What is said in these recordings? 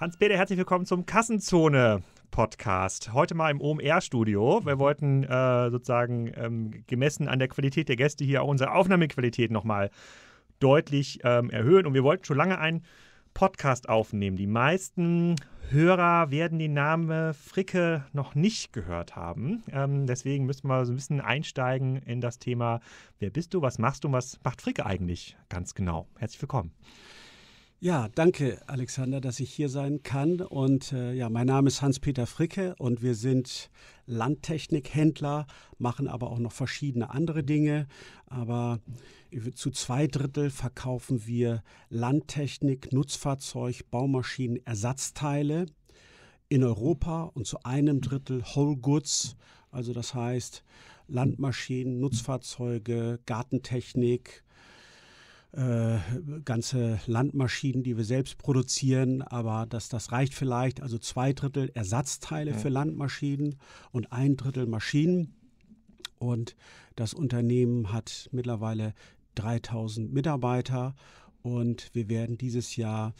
Hans-Peter, herzlich willkommen zum Kassenzone. Podcast. Heute mal im OMR-Studio. Wir wollten äh, sozusagen ähm, gemessen an der Qualität der Gäste hier auch unsere Aufnahmequalität nochmal deutlich ähm, erhöhen. Und wir wollten schon lange einen Podcast aufnehmen. Die meisten Hörer werden den Namen Fricke noch nicht gehört haben. Ähm, deswegen müssen wir so ein bisschen einsteigen in das Thema, wer bist du, was machst du und was macht Fricke eigentlich ganz genau. Herzlich willkommen. Ja, danke Alexander, dass ich hier sein kann. Und äh, ja, mein Name ist Hans-Peter Fricke und wir sind Landtechnikhändler, machen aber auch noch verschiedene andere Dinge. Aber zu zwei Drittel verkaufen wir Landtechnik, Nutzfahrzeug, Baumaschinen, Ersatzteile in Europa und zu einem Drittel Whole Goods, also das heißt Landmaschinen, Nutzfahrzeuge, Gartentechnik, äh, ganze Landmaschinen, die wir selbst produzieren, aber dass das reicht vielleicht, also zwei Drittel Ersatzteile ja. für Landmaschinen und ein Drittel Maschinen. Und das Unternehmen hat mittlerweile 3000 Mitarbeiter und wir werden dieses Jahr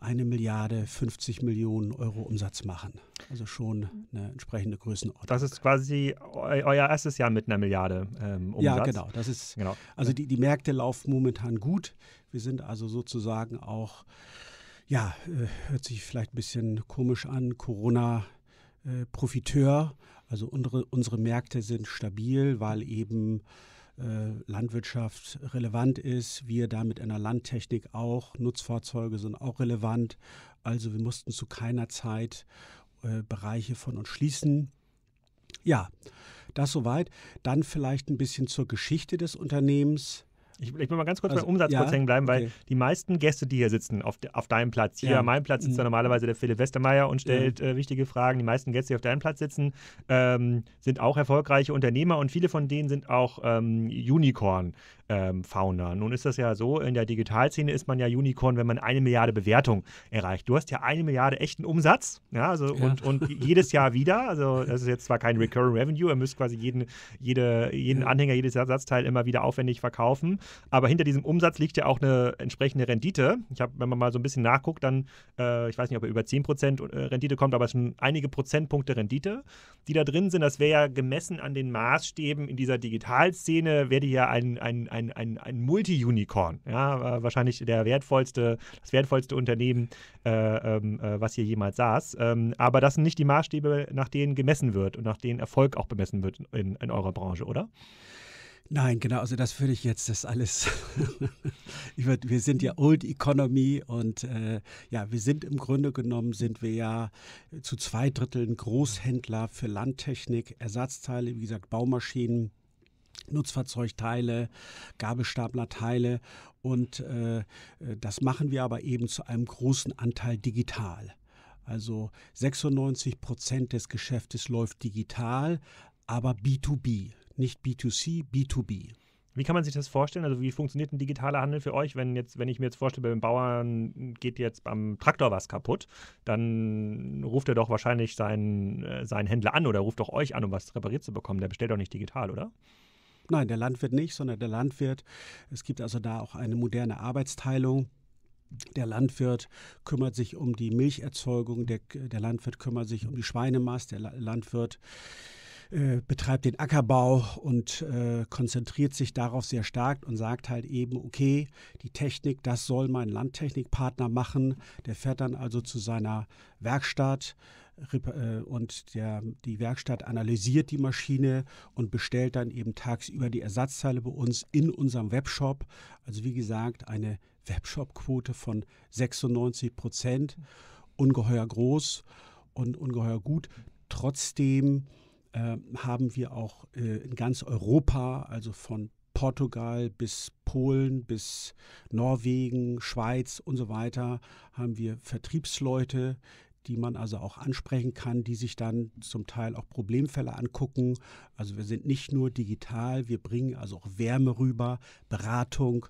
eine Milliarde 50 Millionen Euro Umsatz machen. Also schon eine entsprechende Größenordnung. Das ist quasi euer erstes Jahr mit einer Milliarde ähm, Umsatz. Ja, genau. Das ist, genau. Also die, die Märkte laufen momentan gut. Wir sind also sozusagen auch, ja, äh, hört sich vielleicht ein bisschen komisch an, Corona-Profiteur. Äh, also unsere, unsere Märkte sind stabil, weil eben äh, Landwirtschaft relevant ist. Wir da mit einer Landtechnik auch, Nutzfahrzeuge sind auch relevant. Also wir mussten zu keiner Zeit äh, Bereiche von uns schließen. Ja, das soweit. Dann vielleicht ein bisschen zur Geschichte des Unternehmens. Ich, ich will mal ganz kurz also, beim Umsatz ja, kurz hängen bleiben, weil die meisten Gäste, die hier sitzen, auf, auf deinem Platz, hier ja. an meinem Platz sitzt mhm. ja normalerweise der Philipp Westermeier und stellt ja. äh, wichtige Fragen. Die meisten Gäste, die auf deinem Platz sitzen, ähm, sind auch erfolgreiche Unternehmer und viele von denen sind auch ähm, Unicorn ähm, Founder. Nun ist das ja so, in der Digitalszene ist man ja Unicorn, wenn man eine Milliarde Bewertung erreicht. Du hast ja eine Milliarde echten Umsatz, ja, also ja. Und, und jedes Jahr wieder. Also das ist jetzt zwar kein Recurring Revenue, ihr müsst quasi jeden, jede, jeden ja. Anhänger, jedes Ersatzteil immer wieder aufwendig verkaufen. Aber hinter diesem Umsatz liegt ja auch eine entsprechende Rendite. Ich habe, wenn man mal so ein bisschen nachguckt, dann, äh, ich weiß nicht, ob er über 10% äh, Rendite kommt, aber schon einige Prozentpunkte Rendite, die da drin sind. Das wäre ja gemessen an den Maßstäben in dieser Digitalszene, wäre ja ein, ein, ein ein, ein, ein Multi-Unicorn. Ja, äh, wahrscheinlich der wertvollste, das wertvollste Unternehmen, äh, ähm, äh, was hier jemals saß. Ähm, aber das sind nicht die Maßstäbe, nach denen gemessen wird und nach denen Erfolg auch bemessen wird in, in eurer Branche, oder? Nein, genau, also das würde ich jetzt das alles. wir sind ja Old Economy und äh, ja, wir sind im Grunde genommen, sind wir ja zu zwei Dritteln Großhändler für Landtechnik, Ersatzteile, wie gesagt, Baumaschinen, Nutzfahrzeugteile, Gabelstaplerteile und äh, das machen wir aber eben zu einem großen Anteil digital. Also 96 Prozent des Geschäftes läuft digital, aber B2B, nicht B2C, B2B. Wie kann man sich das vorstellen? Also wie funktioniert ein digitaler Handel für euch, wenn jetzt, wenn ich mir jetzt vorstelle, beim Bauern geht jetzt beim Traktor was kaputt, dann ruft er doch wahrscheinlich seinen, äh, seinen Händler an oder ruft doch euch an, um was repariert zu bekommen. Der bestellt doch nicht digital, oder? Nein, der Landwirt nicht, sondern der Landwirt. Es gibt also da auch eine moderne Arbeitsteilung. Der Landwirt kümmert sich um die Milcherzeugung, der, der Landwirt kümmert sich um die Schweinemast, der Landwirt äh, betreibt den Ackerbau und äh, konzentriert sich darauf sehr stark und sagt halt eben, okay, die Technik, das soll mein Landtechnikpartner machen. Der fährt dann also zu seiner Werkstatt, äh, und der, die Werkstatt analysiert die Maschine und bestellt dann eben tagsüber die Ersatzteile bei uns in unserem Webshop. Also wie gesagt, eine Webshop-Quote von 96 Prozent, ungeheuer groß und ungeheuer gut. Trotzdem äh, haben wir auch äh, in ganz Europa, also von Portugal bis Polen bis Norwegen, Schweiz und so weiter haben wir Vertriebsleute, die man also auch ansprechen kann, die sich dann zum Teil auch Problemfälle angucken. Also wir sind nicht nur digital, wir bringen also auch Wärme rüber, Beratung.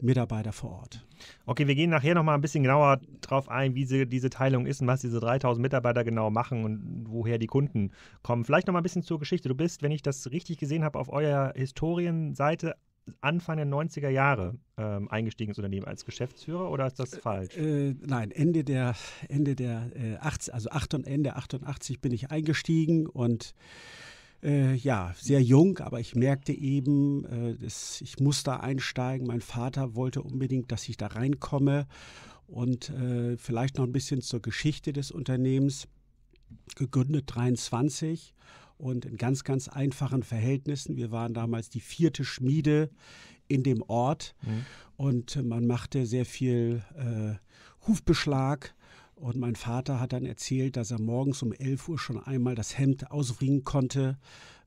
Mitarbeiter vor Ort. Okay, wir gehen nachher nochmal ein bisschen genauer drauf ein, wie sie, diese Teilung ist und was diese 3000 Mitarbeiter genau machen und woher die Kunden kommen. Vielleicht nochmal ein bisschen zur Geschichte. Du bist, wenn ich das richtig gesehen habe, auf eurer Historienseite Anfang der 90er Jahre ähm, eingestiegen ins Unternehmen als Geschäftsführer oder ist das äh, falsch? Äh, äh, nein, Ende der, Ende der äh, 80, also 8 und Ende 88 bin ich eingestiegen und äh, ja, sehr jung, aber ich merkte eben, äh, das, ich muss da einsteigen. Mein Vater wollte unbedingt, dass ich da reinkomme. Und äh, vielleicht noch ein bisschen zur Geschichte des Unternehmens. Gegründet 23 und in ganz, ganz einfachen Verhältnissen. Wir waren damals die vierte Schmiede in dem Ort mhm. und man machte sehr viel äh, Hufbeschlag. Und mein Vater hat dann erzählt, dass er morgens um 11 Uhr schon einmal das Hemd ausringen konnte,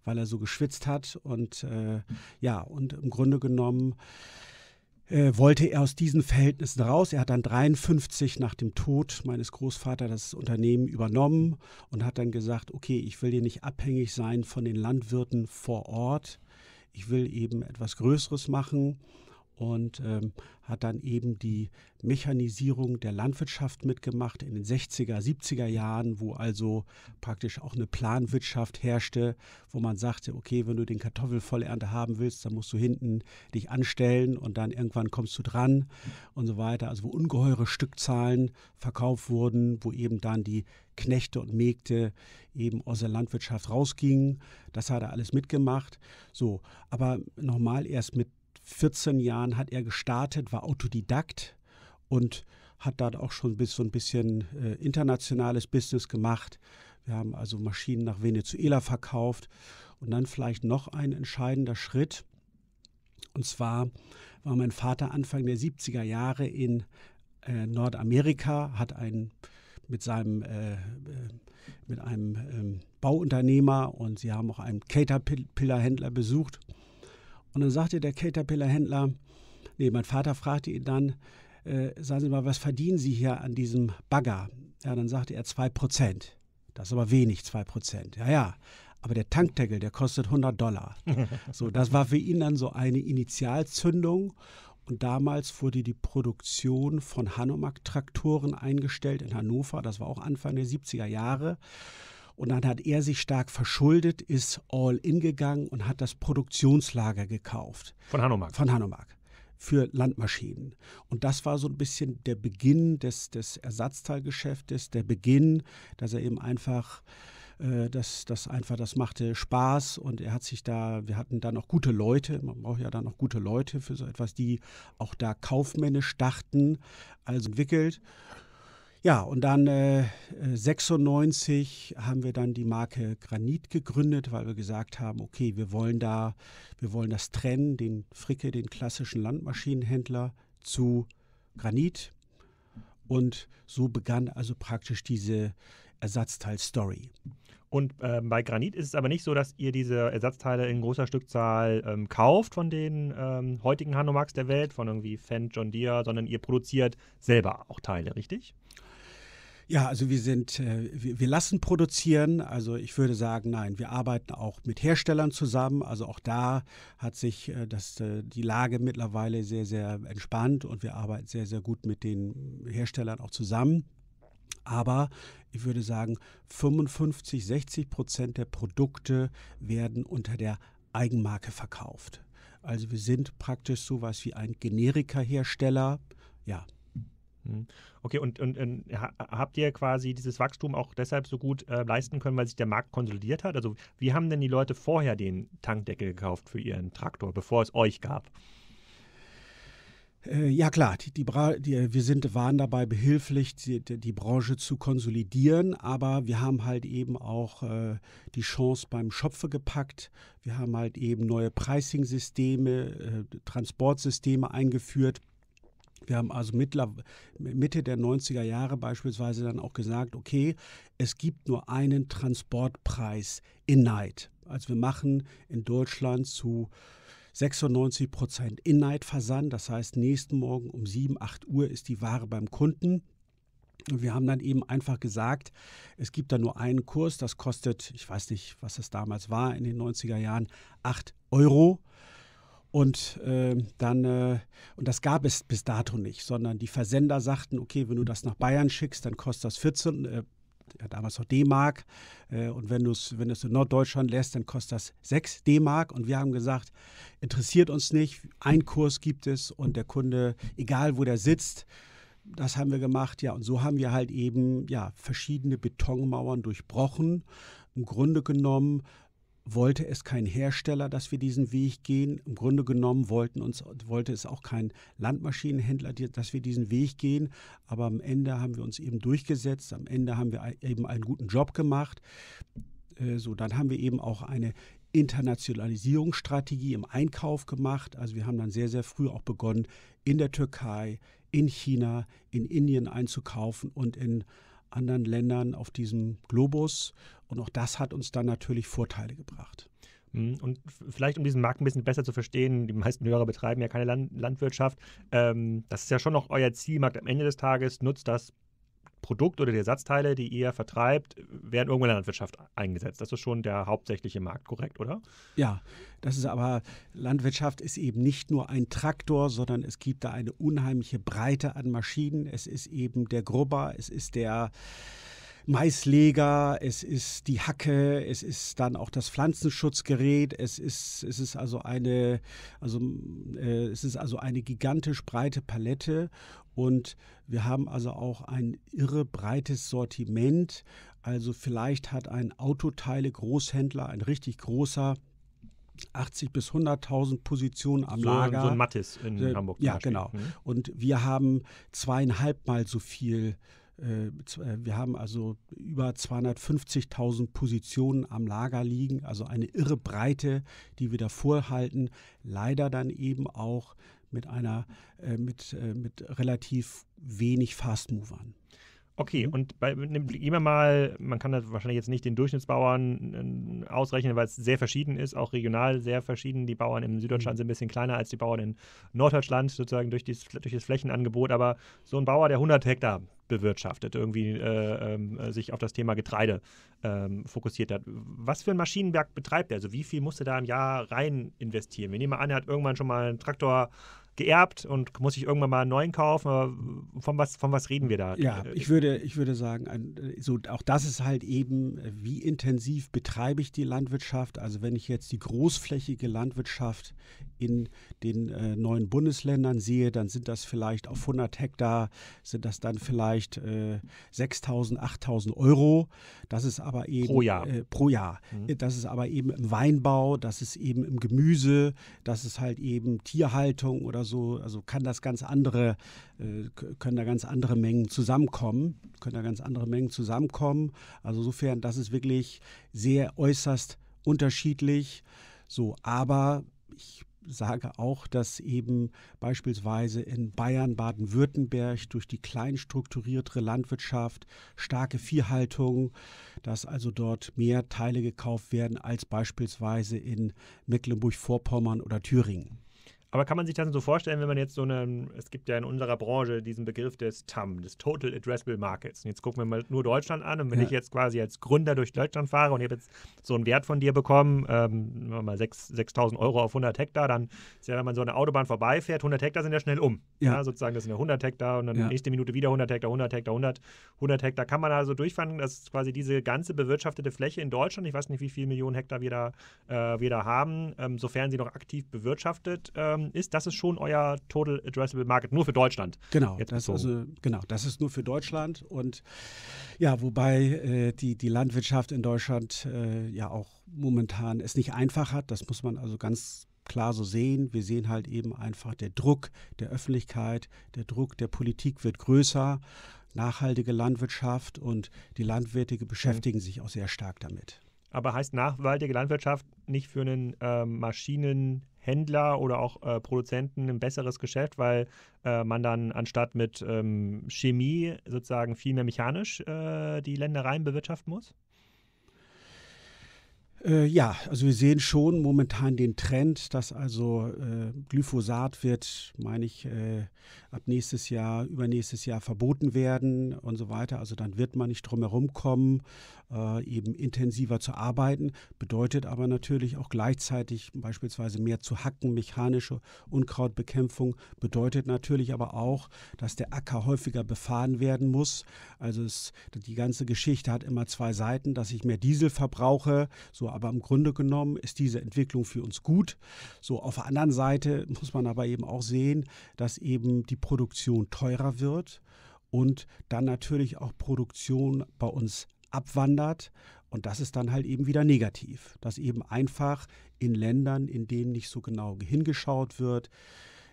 weil er so geschwitzt hat. Und äh, mhm. ja, und im Grunde genommen äh, wollte er aus diesen Verhältnissen raus. Er hat dann 53 nach dem Tod meines Großvaters das Unternehmen übernommen und hat dann gesagt, okay, ich will hier nicht abhängig sein von den Landwirten vor Ort. Ich will eben etwas Größeres machen und ähm, hat dann eben die Mechanisierung der Landwirtschaft mitgemacht in den 60er, 70er Jahren, wo also praktisch auch eine Planwirtschaft herrschte, wo man sagte, okay, wenn du den Kartoffelvollernte haben willst, dann musst du hinten dich anstellen und dann irgendwann kommst du dran und so weiter. Also wo ungeheure Stückzahlen verkauft wurden, wo eben dann die Knechte und Mägde eben aus der Landwirtschaft rausgingen. Das hat er alles mitgemacht. So, aber nochmal erst mit 14 Jahren hat er gestartet, war Autodidakt und hat dort auch schon bis so ein bisschen äh, internationales Business gemacht. Wir haben also Maschinen nach Venezuela verkauft. Und dann vielleicht noch ein entscheidender Schritt. Und zwar war mein Vater Anfang der 70er Jahre in äh, Nordamerika, hat ein, mit seinem äh, äh mit einem ähm, Bauunternehmer und sie haben auch einen Caterpillar-Händler besucht. Und dann sagte der Caterpillar-Händler, nee, mein Vater fragte ihn dann, äh, sagen Sie mal, was verdienen Sie hier an diesem Bagger? Ja, dann sagte er 2 Das ist aber wenig, 2 Ja, ja. Aber der Tankdeckel, der kostet 100 Dollar. So, das war für ihn dann so eine Initialzündung. Und damals wurde die Produktion von Hanomag-Traktoren eingestellt in Hannover. Das war auch Anfang der 70er Jahre. Und dann hat er sich stark verschuldet, ist all in gegangen und hat das Produktionslager gekauft. Von Hanomag. Von Hanomag für Landmaschinen. Und das war so ein bisschen der Beginn des, des Ersatzteilgeschäftes, der Beginn, dass er eben einfach äh, das, das einfach, das machte Spaß und er hat sich da, wir hatten da noch gute Leute, man braucht ja da noch gute Leute für so etwas, die auch da kaufmännisch dachten, also entwickelt. Ja, und dann äh, 96 äh, haben wir dann die Marke Granit gegründet, weil wir gesagt haben, okay, wir wollen da, wir wollen das trennen, den Fricke, den klassischen Landmaschinenhändler, zu Granit. Und so begann also praktisch diese Ersatzteil-Story. Und äh, bei Granit ist es aber nicht so, dass ihr diese Ersatzteile in großer Stückzahl ähm, kauft von den ähm, heutigen Hanomaks der Welt, von irgendwie Fendt, John Deere, sondern ihr produziert selber auch Teile, richtig? Ja, also wir sind, äh, wir, lassen produzieren. Also ich würde sagen, nein, wir arbeiten auch mit Herstellern zusammen. Also auch da hat sich äh, das, äh, die Lage mittlerweile sehr, sehr entspannt und wir arbeiten sehr, sehr gut mit den Herstellern auch zusammen. Aber ich würde sagen, 55, 60 Prozent der Produkte werden unter der Eigenmarke verkauft. Also wir sind praktisch so was wie ein Generika-Hersteller. Ja, Mhm. Okay, und, und, und, habt ihr quasi dieses Wachstum auch deshalb so gut äh, leisten können, weil sich der Markt konsolidiert hat? Also wie haben denn die Leute vorher den Tankdeckel gekauft für ihren Traktor, bevor es euch gab? Äh, ja klar, die, die, die, äh, wir sind, waren dabei behilflich, die, die, Branche zu konsolidieren, aber wir haben halt eben auch äh, die Chance beim Schopfe gepackt. Wir haben halt eben neue Pricing-Systeme, äh, Transportsysteme eingeführt wir haben also mittler, Mitte der 90er Jahre beispielsweise dann auch gesagt, okay, es gibt nur einen Transportpreis in-night. Also wir machen in Deutschland zu 96 Prozent In-Night-Versand. Das heißt, nächsten Morgen um 7, 8 Uhr ist die Ware beim Kunden. Und wir haben dann eben einfach gesagt, es gibt da nur einen Kurs, das kostet, ich weiß nicht, was das damals war in den 90er Jahren, 8 Euro. Und äh, dann, äh, und das gab es bis dato nicht, sondern die Versender sagten, okay, wenn du das nach Bayern schickst, dann kostet das 14, äh, ja, damals noch D-Mark. Äh, und wenn du es wenn in Norddeutschland lässt, dann kostet das 6 D-Mark. Und wir haben gesagt, interessiert uns nicht, ein Kurs gibt es und der Kunde, egal wo der sitzt, das haben wir gemacht, ja. Und so haben wir halt eben ja, verschiedene Betonmauern durchbrochen. Im Grunde genommen wollte es kein Hersteller, dass wir diesen Weg gehen. Im Grunde genommen wollten uns, wollte es auch kein Landmaschinenhändler, dass wir diesen Weg gehen. Aber am Ende haben wir uns eben durchgesetzt. Am Ende haben wir eben einen guten Job gemacht. Äh, so, dann haben wir eben auch eine Internationalisierungsstrategie im Einkauf gemacht. Also wir haben dann sehr, sehr früh auch begonnen, in der Türkei, in China, in Indien einzukaufen und in anderen Ländern auf diesem Globus. Und auch das hat uns dann natürlich Vorteile gebracht. Mhm. Und vielleicht, um diesen Markt ein bisschen besser zu verstehen, die meisten Hörer betreiben ja keine Landwirtschaft. Ähm, das ist ja schon noch euer Zielmarkt am Ende des Tages. Nutzt das Produkt oder die Ersatzteile, die ihr vertreibt, werden irgendwo in der Landwirtschaft eingesetzt. Das ist schon der hauptsächliche Markt, korrekt, oder? Ja, das ist aber, Landwirtschaft ist eben nicht nur ein Traktor, sondern es gibt da eine unheimliche Breite an Maschinen. Es ist eben der Grubber, es ist der Maisleger, es ist die Hacke, es ist dann auch das Pflanzenschutzgerät, es ist, es ist also eine, also, äh, es ist also eine gigantisch breite Palette und wir haben also auch ein irre breites Sortiment. Also vielleicht hat ein Autoteile-Großhändler, ein richtig großer, 80 bis 100.000 Positionen am so, Lager. So ein Mattes in äh, Hamburg. Ja, genau. Mhm. Und wir haben zweieinhalb Mal so viel. Äh, äh, wir haben also über 250.000 Positionen am Lager liegen, also eine irre Breite, die wir da vorhalten. Leider dann eben auch mit einer, äh, mit, äh, mit relativ wenig Fast Movern. Okay, mhm. und bei, gehen mal, man kann das wahrscheinlich jetzt nicht den Durchschnittsbauern ähm, ausrechnen, weil es sehr verschieden ist, auch regional sehr verschieden. Die Bauern in Süddeutschland mhm. sind ein bisschen kleiner als die Bauern in Norddeutschland, sozusagen durch, dieses, durch das Flächenangebot. Aber so ein Bauer, der 100 Hektar bewirtschaftet, irgendwie äh, äh, sich auf das Thema Getreide äh, fokussiert hat. Was für ein Maschinenwerk betreibt er? Also wie viel musste da im Jahr rein investieren? Wir nehmen mal an, er hat irgendwann schon mal einen Traktor geerbt und muss sich irgendwann mal einen neuen kaufen? von was, von was reden wir da? Ja, äh, ich würde, ich würde sagen, ein, auch das ist halt eben, wie intensiv betreibe ich die Landwirtschaft? Also wenn ich jetzt die großflächige Landwirtschaft in den äh, neuen Bundesländern sehe, dann sind das vielleicht auf 100 Hektar, sind das dann vielleicht äh, 6.000, 8.000 Euro. Das ist aber eben pro Jahr. Äh, pro Jahr. Mhm. Äh, das ist aber eben im Weinbau, das ist eben im Gemüse, das ist halt eben Tierhaltung oder so. Also kann das ganz andere, äh, können da ganz andere Mengen zusammenkommen, können da ganz andere Mengen zusammenkommen. Also insofern, das ist wirklich sehr äußerst unterschiedlich. So, aber ich sage auch, dass eben beispielsweise in Bayern, Baden-Württemberg durch die kleinstrukturiertere Landwirtschaft, starke Viehhaltung, dass also dort mehr Teile gekauft werden als beispielsweise in Mecklenburg-Vorpommern oder Thüringen. Aber kann man sich das so vorstellen, wenn man jetzt so eine, es gibt ja in unserer Branche diesen Begriff des TAM, des Total Addressable Markets. Und jetzt gucken wir mal nur Deutschland an. Und wenn ja. ich jetzt quasi als Gründer durch Deutschland fahre und ich habe jetzt so einen Wert von dir bekommen, ähm, mal 6.000 Euro auf 100 Hektar, dann ist ja, wenn man so eine Autobahn vorbeifährt, 100 Hektar sind ja schnell um. Ja. ja sozusagen, das sind ja 100 Hektar und dann ja. nächste Minute wieder 100 Hektar, 100 Hektar, 100, 100 Hektar. Kann man also durchfahren, dass quasi diese ganze bewirtschaftete Fläche in Deutschland, ich weiß nicht, wie viele Millionen Hektar wir da, äh, wir da haben, ähm, sofern sie noch aktiv bewirtschaftet, äh, ähm, ist, das ist schon euer Total Addressable Market, nur für Deutschland. Genau, das, so. also, genau das ist nur für Deutschland. Und ja, wobei äh, die, die Landwirtschaft in Deutschland äh, ja auch momentan es nicht einfach hat. Das muss man also ganz klar so sehen. Wir sehen halt eben einfach, der Druck der Öffentlichkeit, der Druck der Politik wird größer. Nachhaltige Landwirtschaft und die Landwirte beschäftigen mhm. sich auch sehr stark damit. Aber heißt nachhaltige Landwirtschaft nicht für einen äh, Maschinen- Händler oder auch äh, Produzenten ein besseres Geschäft, weil äh, man dann anstatt mit ähm, Chemie sozusagen viel mehr mechanisch äh, die Ländereien bewirtschaften muss? Äh, ja, also wir sehen schon momentan den Trend, dass also äh, Glyphosat wird, meine ich, äh, ab nächstes Jahr, übernächstes Jahr verboten werden und so weiter. Also dann wird man nicht drum herum kommen, äh, eben intensiver zu arbeiten, bedeutet aber natürlich auch gleichzeitig beispielsweise mehr zu hacken, mechanische Unkrautbekämpfung, bedeutet natürlich aber auch, dass der Acker häufiger befahren werden muss. Also es, die ganze Geschichte hat immer zwei Seiten, dass ich mehr Diesel verbrauche, so aber im Grunde genommen ist diese Entwicklung für uns gut. So auf der anderen Seite muss man aber eben auch sehen, dass eben die Produktion teurer wird und dann natürlich auch Produktion bei uns abwandert. Und das ist dann halt eben wieder negativ, dass eben einfach in Ländern, in denen nicht so genau hingeschaut wird,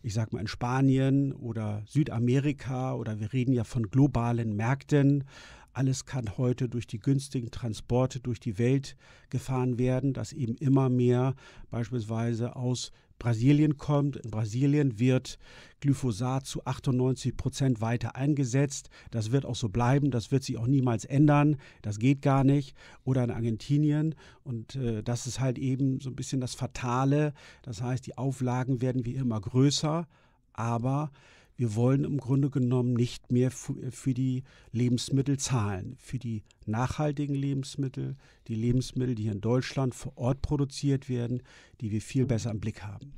ich sag mal in Spanien oder Südamerika oder wir reden ja von globalen Märkten, alles kann heute durch die günstigen Transporte durch die Welt gefahren werden, dass eben immer mehr beispielsweise aus Brasilien kommt. In Brasilien wird Glyphosat zu 98 Prozent weiter eingesetzt. Das wird auch so bleiben. Das wird sich auch niemals ändern. Das geht gar nicht. Oder in Argentinien. Und äh, das ist halt eben so ein bisschen das Fatale. Das heißt, die Auflagen werden wie immer größer. Aber wir wollen im Grunde genommen nicht mehr äh, für die Lebensmittel zahlen, für die nachhaltigen Lebensmittel, die Lebensmittel, die hier in Deutschland vor Ort produziert werden, die wir viel besser im Blick haben.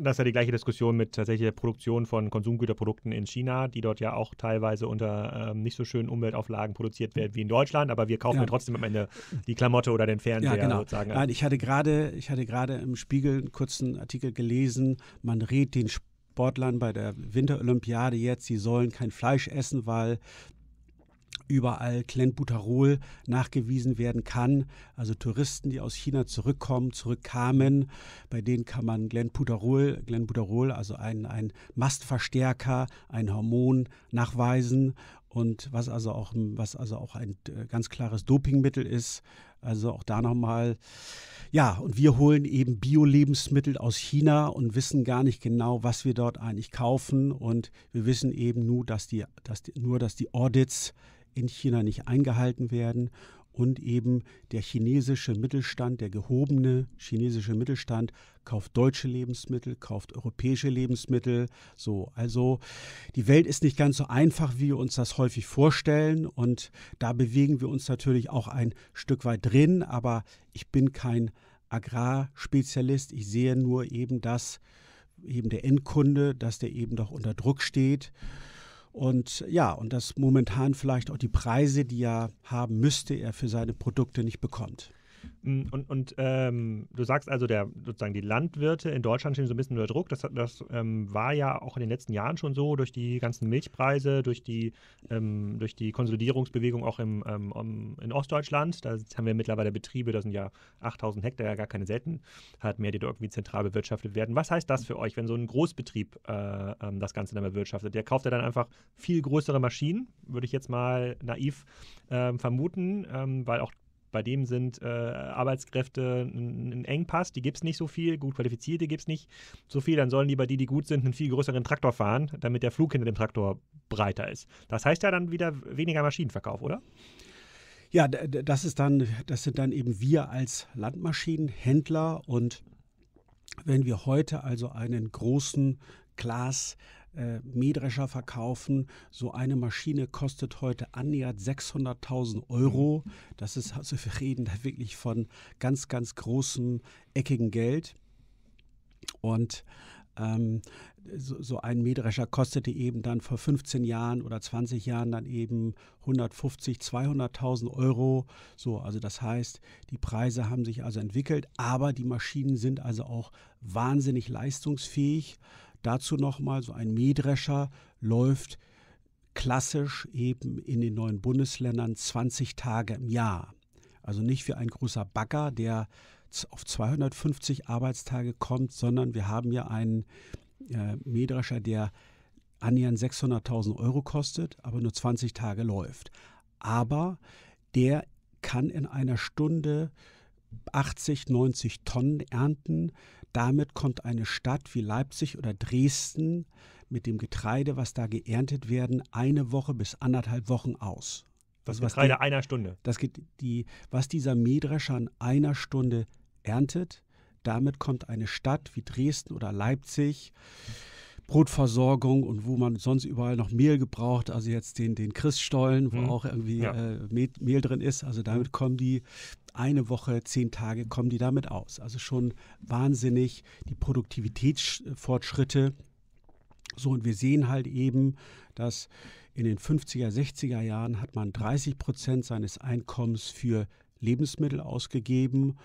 Das ist ja die gleiche Diskussion mit tatsächlich der Produktion von Konsumgüterprodukten in China, die dort ja auch teilweise unter ähm, nicht so schönen Umweltauflagen produziert werden wie in Deutschland, aber wir kaufen ja, ja trotzdem am Ende die Klamotte oder den Fernseher ja, genau. sozusagen. Nein, ich hatte gerade, im Spiegel einen kurzen Artikel gelesen, man rät den Sp Sportlern bei der Winterolympiade jetzt, sie sollen kein Fleisch essen, weil überall Clenbuterol nachgewiesen werden kann. Also Touristen, die aus China zurückkommen, zurückkamen, bei denen kann man Clenbuterol, Clenbuterol also ein, ein Mastverstärker, ein Hormon nachweisen und was also auch, was also auch ein äh, ganz klares Dopingmittel ist. Also auch da nochmal ja, und wir holen eben Bio-Lebensmittel aus China und wissen gar nicht genau, was wir dort eigentlich kaufen. Und wir wissen eben nur, dass die, dass die, nur, dass die Audits in China nicht eingehalten werden und eben der chinesische Mittelstand, der gehobene chinesische Mittelstand kauft deutsche Lebensmittel, kauft europäische Lebensmittel. So, also die Welt ist nicht ganz so einfach, wie wir uns das häufig vorstellen und da bewegen wir uns natürlich auch ein Stück weit drin, aber ich bin kein Agrarspezialist, ich sehe nur eben das eben der Endkunde, dass der eben doch unter Druck steht und ja, und dass momentan vielleicht auch die Preise, die er haben müsste, er für seine Produkte nicht bekommt. Mm, und, und ähm, du sagst also, der, sozusagen die Landwirte in Deutschland stehen so ein bisschen unter Druck. Das, das ähm, war ja auch in den letzten Jahren schon so, durch die ganzen Milchpreise, durch die, ähm, durch die Konsolidierungsbewegung auch im, ähm, um, in Ostdeutschland. Da haben wir mittlerweile Betriebe, da sind ja 8000 Hektar, ja gar keine selten, halt mehr, die da irgendwie zentral bewirtschaftet werden. Was heißt das für euch, wenn so ein Großbetrieb äh, ähm, das Ganze dann bewirtschaftet? Der kauft ja dann einfach viel größere Maschinen, würde ich jetzt mal naiv ähm, vermuten, weil auch bei dem sind äh, Arbeitskräfte ein Engpass, die gibt es nicht so viel, gut qualifizierte gibt es nicht so viel, dann sollen lieber die, die gut sind, einen viel größeren Traktor fahren, damit der Flug hinter dem Traktor breiter ist. Das heißt ja dann wieder weniger Maschinenverkauf, oder? Ja, das ist dann, das sind dann eben wir als Landmaschinenhändler und wenn wir heute also einen großen Glas äh, Mähdrescher verkaufen. So eine Maschine kostet heute annähernd 600.000 Euro. Das ist, also wir reden da wirklich von ganz, ganz großem, eckigen Geld. Und ähm, so, so, ein Mähdrescher kostete eben dann vor 15 Jahren oder 20 Jahren dann eben 150, 200.000 Euro. So, also das heißt, die Preise haben sich also entwickelt, aber die Maschinen sind also auch wahnsinnig leistungsfähig. Dazu nochmal, so ein Mähdrescher läuft klassisch eben in den neuen Bundesländern 20 Tage im Jahr. Also nicht wie ein großer Bagger, der auf 250 Arbeitstage kommt, sondern wir haben ja einen äh, Mähdrescher, der annähernd 600.000 Euro kostet, aber nur 20 Tage läuft. Aber der kann in einer Stunde 80, 90 Tonnen ernten. Damit kommt eine Stadt wie Leipzig oder Dresden mit dem Getreide, was da geerntet werden, eine Woche bis anderthalb Wochen aus. Das also Getreide die, einer Stunde. Das geht die, was dieser Mähdrescher in einer Stunde erntet, damit kommt eine Stadt wie Dresden oder Leipzig, Brotversorgung und wo man sonst überall noch Mehl gebraucht, also jetzt den, den Christstollen, wo hm. auch irgendwie ja. äh, Mehl drin ist, also damit kommen die eine Woche, zehn Tage kommen die damit aus. Also schon wahnsinnig die Produktivitätsfortschritte. So, und wir sehen halt eben, dass in den 50er, 60er Jahren hat man 30 Prozent seines Einkommens für Lebensmittel ausgegeben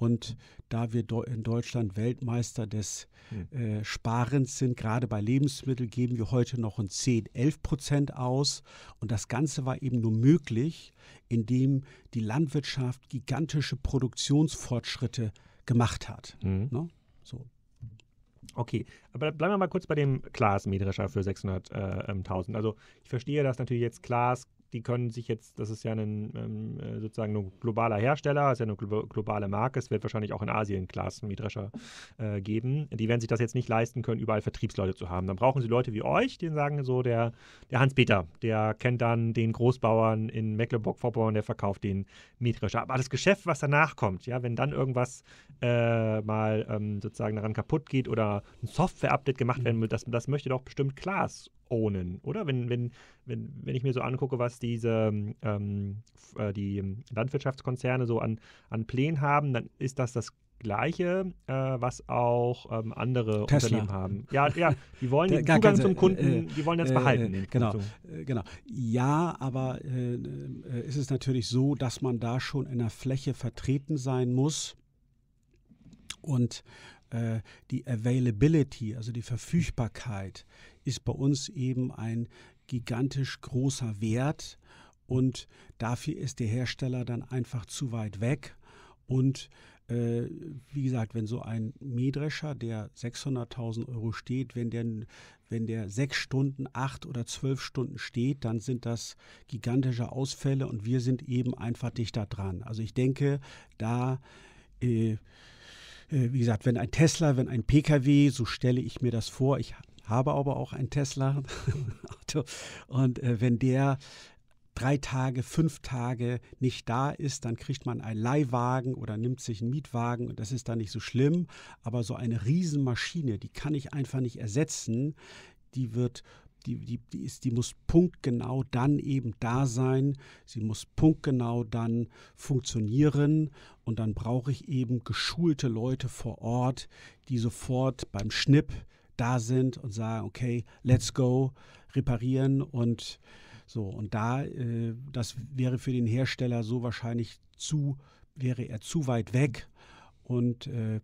und da wir in Deutschland Weltmeister des hm. äh, Sparens sind, gerade bei Lebensmitteln, geben wir heute noch ein 10, 11 Prozent aus. Und das Ganze war eben nur möglich, indem die Landwirtschaft gigantische Produktionsfortschritte gemacht hat. Mhm. Ne? So. Okay, aber bleiben wir mal kurz bei dem Glas-Mähdrescher für 600.000. Äh, ähm, also ich verstehe, dass natürlich jetzt Glas die können sich jetzt, das ist ja ein, ähm, äh, sozusagen ein globaler Hersteller, ist ja eine globale Marke, es wird wahrscheinlich auch in Asien Klassen wie Drescher äh, geben. Die werden sich das jetzt nicht leisten können, überall Vertriebsleute zu haben. Dann brauchen sie Leute wie euch, denen sagen so, der, der Hans-Peter, der kennt dann den Großbauern in Mecklenburg-Vorpommern, der verkauft den Mietrescher. Aber das Geschäft, was danach kommt, ja, wenn dann irgendwas äh, mal ähm, sozusagen daran kaputt geht oder ein Software-Update gemacht werden mhm. will, das, das möchte doch bestimmt Klaas ownen, oder? Wenn, wenn, wenn, wenn ich mir so angucke, was diese ähm, äh, die Landwirtschaftskonzerne so an, an Plänen haben, dann ist das das Gleiche, äh, was auch ähm, andere Tesla. Unternehmen haben. Ja, ja, die wollen den Zugang zum Kunden, äh, die wollen das äh, behalten. Äh, genau, äh, genau. Ja, aber ist es natürlich so, dass man da schon in der Fläche vertreten sein muss und äh, die Availability, also die Verfügbarkeit, ist bei uns eben ein gigantisch großer Wert. Und dafür ist der Hersteller dann einfach zu weit weg. Und äh, wie gesagt, wenn so ein Mähdrescher, der 600.000 Euro steht, wenn der, wenn der sechs Stunden, acht oder zwölf Stunden steht, dann sind das gigantische Ausfälle und wir sind eben einfach dichter dran. Also ich denke, da äh, äh, wie gesagt, wenn ein Tesla, wenn ein Pkw, so stelle ich mir das vor, ich habe aber auch ein Tesla Auto und äh, wenn der drei Tage, fünf Tage nicht da ist, dann kriegt man einen Leihwagen oder nimmt sich einen Mietwagen und das ist dann nicht so schlimm. Aber so eine Riesenmaschine, die kann ich einfach nicht ersetzen. Die wird die, die, die, ist, die muss punktgenau dann eben da sein, sie muss punktgenau dann funktionieren und dann brauche ich eben geschulte Leute vor Ort, die sofort beim Schnipp da sind und sagen, okay, let's go, reparieren und so. Und da, äh, das wäre für den Hersteller so wahrscheinlich zu, wäre er zu weit weg und äh,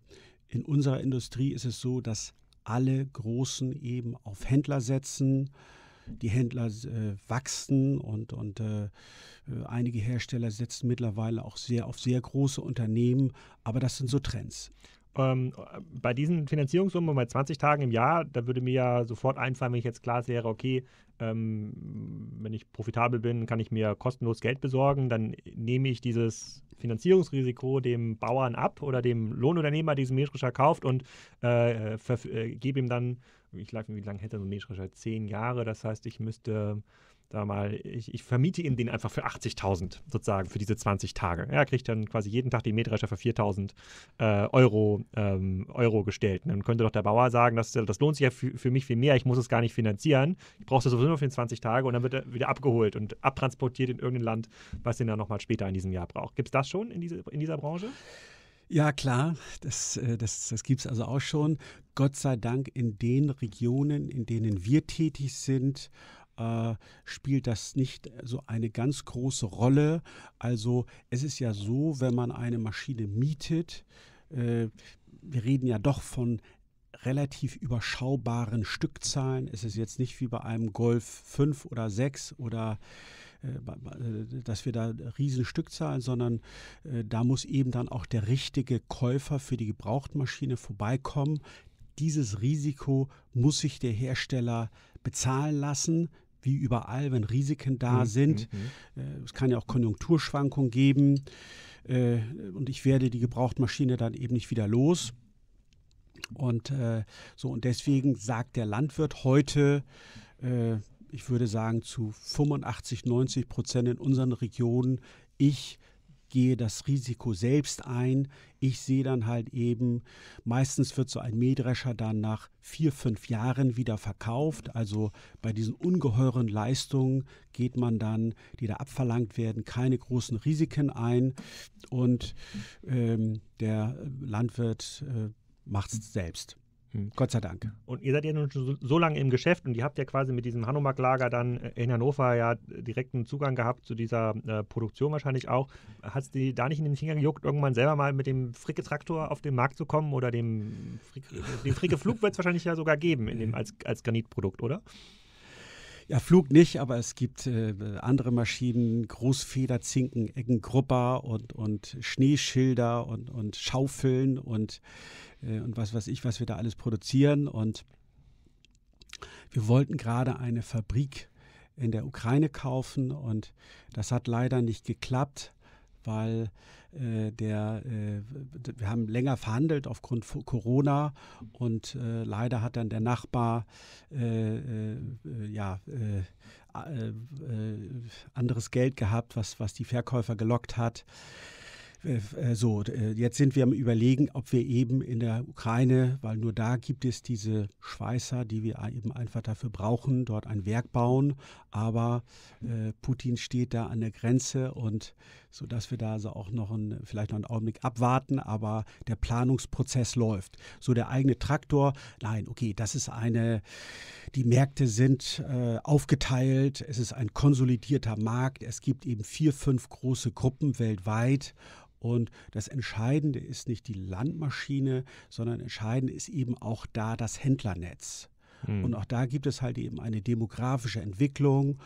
in unserer Industrie ist es so, dass alle Großen eben auf Händler setzen. Die Händler äh, wachsen und, und äh, einige Hersteller setzen mittlerweile auch sehr auf sehr große Unternehmen, aber das sind so Trends. Ähm, bei diesen Finanzierungssummen bei 20 Tagen im Jahr, da würde mir ja sofort einfallen, wenn ich jetzt klar wäre, okay, ähm, wenn ich profitabel bin, kann ich mir kostenlos Geld besorgen, dann nehme ich dieses Finanzierungsrisiko dem Bauern ab oder dem Lohnunternehmer, der diesen Mähdrescher kauft und äh, äh, gebe ihm dann, ich glaube, wie lange hätte so ein Mähdrescher? Zehn Jahre, das heißt, ich müsste da mal, ich, ich vermiete ihm den einfach für 80.000 sozusagen für diese 20 Tage. Er kriegt dann quasi jeden Tag die Mähdrescher für 4.000 äh, Euro, ähm, Euro gestellt. Und dann könnte doch der Bauer sagen, das, das lohnt sich ja für, für mich viel mehr, ich muss es gar nicht finanzieren. Ich brauche es sowieso nur für 20 Tage und dann wird er wieder abgeholt und abtransportiert in irgendein Land, was ihn dann nochmal später in diesem Jahr braucht. Gibt es das schon in, diese, in dieser Branche? Ja, klar, das, äh, das, das gibt es also auch schon. Gott sei Dank in den Regionen, in denen wir tätig sind äh, spielt das nicht so eine ganz große Rolle. Also es ist ja so, wenn man eine Maschine mietet, äh, wir reden ja doch von relativ überschaubaren Stückzahlen. Es ist jetzt nicht wie bei einem Golf 5 oder 6 oder äh, äh, dass wir da riesen Stückzahlen, sondern äh, da muss eben dann auch der richtige Käufer für die Gebrauchtmaschine vorbeikommen. Dieses Risiko muss sich der Hersteller bezahlen lassen, wie überall, wenn Risiken da mhm. sind. Mhm, mhm. Äh, es kann ja auch Konjunkturschwankungen geben äh, und ich werde die Gebrauchtmaschine dann eben nicht wieder los. Und äh, so, und deswegen sagt der Landwirt heute, äh, ich würde sagen, zu 85, 90 Prozent in unseren Regionen, ich gehe das Risiko selbst ein. Ich sehe dann halt eben, meistens wird so ein Mähdrescher dann nach vier, fünf Jahren wieder verkauft. Also bei diesen ungeheuren Leistungen geht man dann, die da abverlangt werden, keine großen Risiken ein. Und ähm, der Landwirt äh, macht es selbst. Hm, Gott sei Dank. Und ihr seid ja nun schon so lange im Geschäft und ihr habt ja quasi mit diesem Hanomag-Lager dann äh, in Hannover ja direkten Zugang gehabt zu dieser äh, Produktion wahrscheinlich auch. Hat es die da nicht in den Finger gejuckt, irgendwann selber mal mit dem Fricke-Traktor auf den Markt zu kommen oder dem Fricke-Flug Fricke wird es wahrscheinlich ja sogar geben in dem, als, als Granitprodukt, oder? Ja, Flug nicht, aber es gibt äh, andere Maschinen, Großfeder, Zinken, Eggengrupper und, und Schneeschilder und, und Schaufeln und, äh, und was weiß ich, was wir da alles produzieren. Und wir wollten gerade eine Fabrik in der Ukraine kaufen und das hat leider nicht geklappt weil äh, der, äh, wir haben länger verhandelt aufgrund von Corona und äh, leider hat dann der Nachbar äh, äh, ja, äh, anderes Geld gehabt, was, was die Verkäufer gelockt hat. So, jetzt sind wir am Überlegen, ob wir eben in der Ukraine, weil nur da gibt es diese Schweißer, die wir eben einfach dafür brauchen, dort ein Werk bauen. Aber äh, Putin steht da an der Grenze und sodass wir da also auch noch einen, vielleicht noch einen Augenblick abwarten, aber der Planungsprozess läuft. So der eigene Traktor, nein, okay, das ist eine, die Märkte sind äh, aufgeteilt, es ist ein konsolidierter Markt, es gibt eben vier, fünf große Gruppen weltweit und das Entscheidende ist nicht die Landmaschine, sondern entscheidend ist eben auch da das Händlernetz. Mhm. Und auch da gibt es halt eben eine demografische Entwicklung.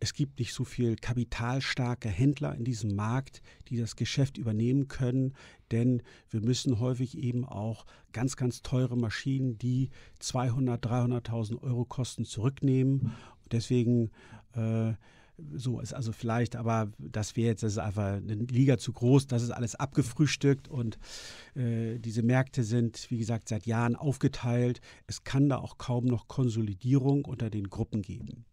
Es gibt nicht so viel kapitalstarke Händler in diesem Markt, die das Geschäft übernehmen können, denn wir müssen häufig eben auch ganz, ganz teure Maschinen, die 200, 300.000 Euro kosten, zurücknehmen. Deswegen äh, so ist also vielleicht, aber das wäre jetzt, das ist einfach eine Liga zu groß, das ist alles abgefrühstückt und äh, diese Märkte sind, wie gesagt, seit Jahren aufgeteilt. Es kann da auch kaum noch Konsolidierung unter den Gruppen geben.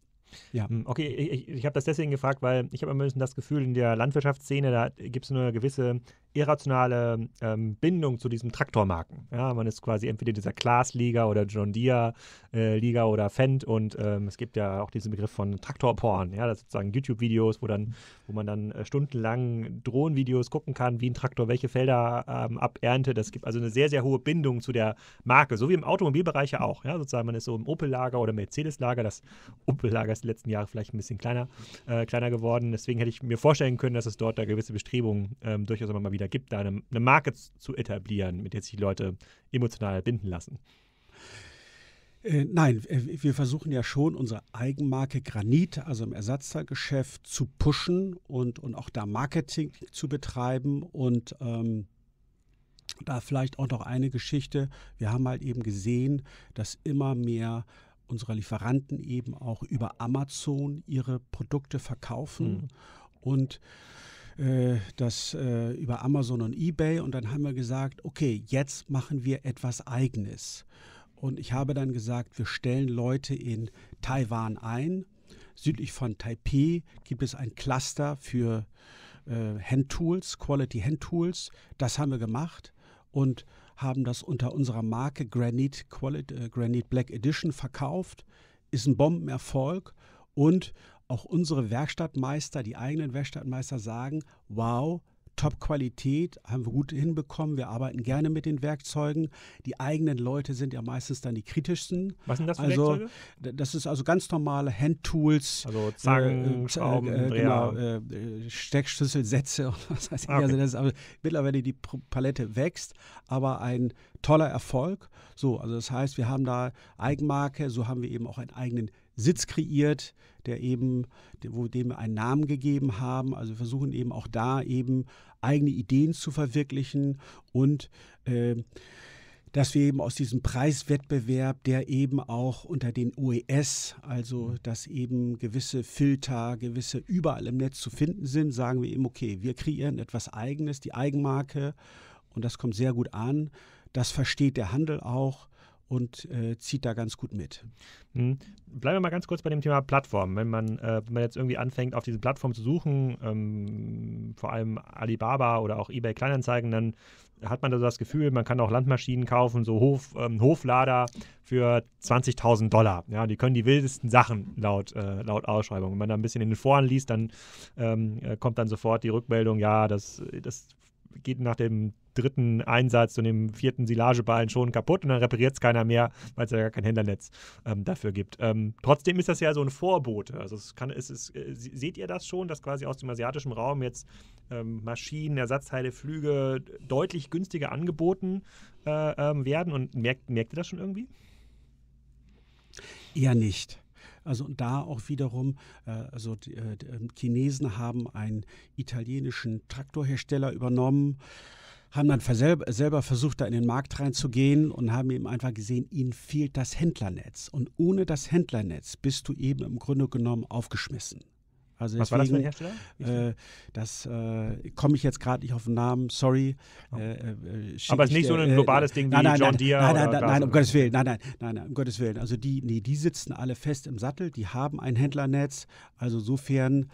Ja. Hm, okay, ich, ich habe das deswegen gefragt, weil ich habe immer ein bisschen das Gefühl, in der Landwirtschaftsszene, da gibt es eine gewisse irrationale ähm, Bindung zu diesen Traktormarken. Ja, man ist quasi entweder dieser Class-Liga oder John Deere-Liga äh, oder Fendt und ähm, es gibt ja auch diesen Begriff von Traktorporn, ja, das sozusagen YouTube-Videos, wo wo man dann äh, stundenlang Drohnenvideos gucken kann, wie ein Traktor welche Felder ähm, aberntet. Das gibt also eine sehr, sehr hohe Bindung zu der Marke, so wie im Automobilbereich ja auch. Ja, sozusagen man ist so im Opel-Lager oder Mercedes-Lager, das Opel-Lager ist die letzten Jahre vielleicht ein bisschen kleiner, äh, kleiner geworden. Deswegen hätte ich mir vorstellen können, dass es dort da gewisse Bestrebungen ähm, durchaus immer mal wieder gibt, da eine, eine Marke zu etablieren, mit der sich die Leute emotional binden lassen. Äh, nein, äh, wir versuchen ja schon, unsere Eigenmarke Granit, also im Ersatzteilgeschäft, zu pushen und, und auch da Marketing zu betreiben. Und ähm, da vielleicht auch noch eine Geschichte. Wir haben halt eben gesehen, dass immer mehr unserer Lieferanten eben auch über Amazon ihre Produkte verkaufen mhm. und äh, das äh, über Amazon und eBay. Und dann haben wir gesagt, okay, jetzt machen wir etwas eigenes. Und ich habe dann gesagt, wir stellen Leute in Taiwan ein. Südlich von Taipei gibt es ein Cluster für äh, Handtools, Quality Handtools. Das haben wir gemacht. Und haben das unter unserer Marke Granite, Quality, äh, Granite Black Edition verkauft, ist ein Bombenerfolg und auch unsere Werkstattmeister, die eigenen Werkstattmeister sagen, wow, Top-Qualität, haben wir gut hinbekommen. Wir arbeiten gerne mit den Werkzeugen. Die eigenen Leute sind ja meistens dann die kritischsten. Was sind das für also, Werkzeuge? Das ist also ganz normale Handtools. Also Zangen, äh, äh Schrauben, äh, genau, äh, äh Steckschlüssel, was weiß ah, also Okay. Also das ist, aber mittlerweile die Palette wächst, aber ein toller Erfolg. So, also das heißt, wir haben da Eigenmarke, so haben wir eben auch einen eigenen Sitz kreiert, der eben, wo dem einen Namen gegeben haben. Also versuchen eben auch da eben eigene Ideen zu verwirklichen und äh, dass wir eben aus diesem Preiswettbewerb, der eben auch unter den OES, also mhm. dass eben gewisse Filter, gewisse überall im Netz zu finden sind, sagen wir eben, okay, wir kreieren etwas Eigenes, die Eigenmarke und das kommt sehr gut an. Das versteht der Handel auch und äh, zieht da ganz gut mit. Hm. Bleiben wir mal ganz kurz bei dem Thema Plattform. Wenn man, äh, wenn man jetzt irgendwie anfängt, auf diese Plattform zu suchen, ähm, vor allem Alibaba oder auch eBay Kleinanzeigen, dann hat man da so das Gefühl, man kann auch Landmaschinen kaufen, so Hof, ähm, Hoflader für 20.000 Dollar. Ja, die können die wildesten Sachen laut, äh, laut Ausschreibung. Wenn man da ein bisschen in den Foren liest, dann ähm, äh, kommt dann sofort die Rückmeldung, ja, das, das geht nach dem dritten Einsatz und dem vierten Silageballen schon kaputt und dann repariert es keiner mehr, weil es ja gar kein Händlernetz ähm, dafür gibt. Ähm, trotzdem ist das ja so ein Vorbote. Also es kann, es ist, äh, seht ihr das schon, dass quasi aus dem asiatischen Raum jetzt ähm, Maschinen, Ersatzteile, Flüge deutlich günstiger angeboten äh, ähm, werden und merkt, merkt ihr das schon irgendwie? Eher nicht. Also da auch wiederum, äh, also die, äh, ähm, Chinesen haben einen italienischen Traktorhersteller übernommen haben dann selber versucht, da in den Markt reinzugehen und haben eben einfach gesehen, ihnen fehlt das Händlernetz. Und ohne das Händlernetz bist du eben im Grunde genommen aufgeschmissen. Also Was war das für ein Hersteller? Äh, das äh, komme ich jetzt gerade nicht auf den Namen, sorry. Oh. Äh, äh, äh Aber es ist nicht so ein äh, globales Ding wie nein, John nein, Deere. Nein, nein, nein, nein, um Gottes Willen, nein, nein, nein, nein, um Gottes Willen. Also die, nee, die sitzen alle fest im Sattel, die haben ein Händlernetz. Also insofern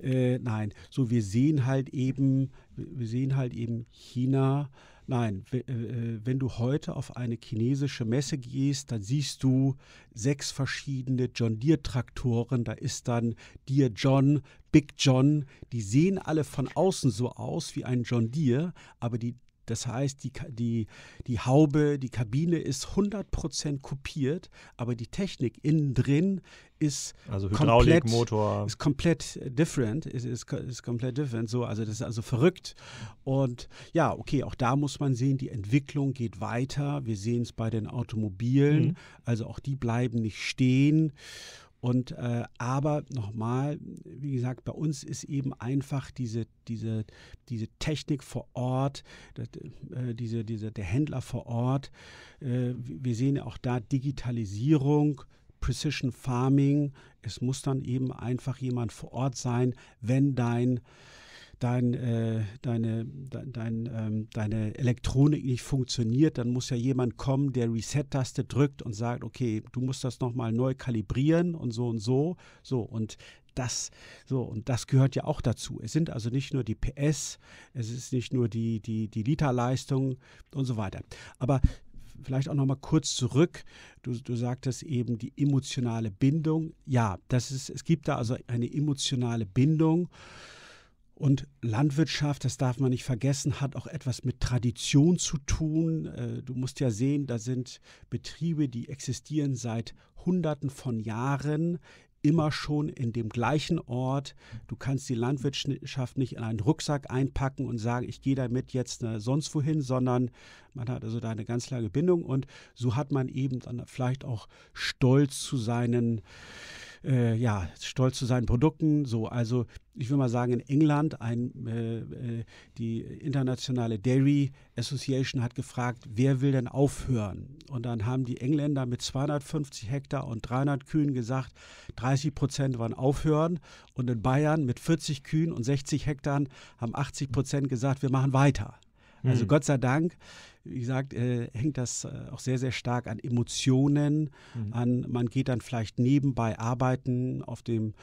äh, nein, so wir sehen halt eben, wir sehen halt eben China. Nein, äh, äh, wenn du heute auf eine chinesische Messe gehst, dann siehst du sechs verschiedene John Deere Traktoren. Da ist dann Deere John, Big John. Die sehen alle von außen so aus wie ein John Deere, aber die das heißt, die, die, die Haube, die Kabine ist 100% kopiert, aber die Technik innen drin ist also komplett, Motor. ist komplett different, ist, ist, ist komplett different, so, also das ist also verrückt und ja, okay, auch da muss man sehen, die Entwicklung geht weiter, wir sehen es bei den Automobilen, mhm. also auch die bleiben nicht stehen und äh, aber nochmal, wie gesagt, bei uns ist eben einfach diese, diese, diese Technik vor Ort, das, äh, diese, diese, der Händler vor Ort. Äh, wir sehen ja auch da Digitalisierung, Precision Farming. Es muss dann eben einfach jemand vor Ort sein, wenn dein dein, äh, deine, de, dein, ähm, deine Elektronik nicht funktioniert, dann muss ja jemand kommen, der Reset-Taste drückt und sagt, okay, du musst das nochmal neu kalibrieren und so und so. So, und das so und das gehört ja auch dazu. Es sind also nicht nur die PS, es ist nicht nur die, die, die Literleistung und so weiter. Aber vielleicht auch nochmal kurz zurück. Du, du sagtest eben die emotionale Bindung. Ja, das ist, es gibt da also eine emotionale Bindung. Und Landwirtschaft, das darf man nicht vergessen, hat auch etwas mit Tradition zu tun. Äh, du musst ja sehen, da sind Betriebe, die existieren seit Hunderten von Jahren immer schon in dem gleichen Ort. Du kannst die Landwirtschaft nicht in einen Rucksack einpacken und sagen, ich gehe damit jetzt äh, sonst wohin, sondern man hat also da eine ganz lange Bindung und so hat man eben dann vielleicht auch Stolz zu seinen äh, ja, stolz zu seinen Produkten. So, also ich will mal sagen, in England ein, äh, äh, die internationale Dairy Association hat gefragt, wer will denn aufhören? Und dann haben die Engländer mit 250 Hektar und 300 Kühen gesagt, 30 Prozent wollen aufhören. Und in Bayern mit 40 Kühen und 60 Hektar haben 80 Prozent gesagt, wir machen weiter. Also hm. Gott sei Dank wie gesagt, äh, hängt das äh, auch sehr, sehr stark an Emotionen, mhm. an man geht dann vielleicht nebenbei arbeiten auf dem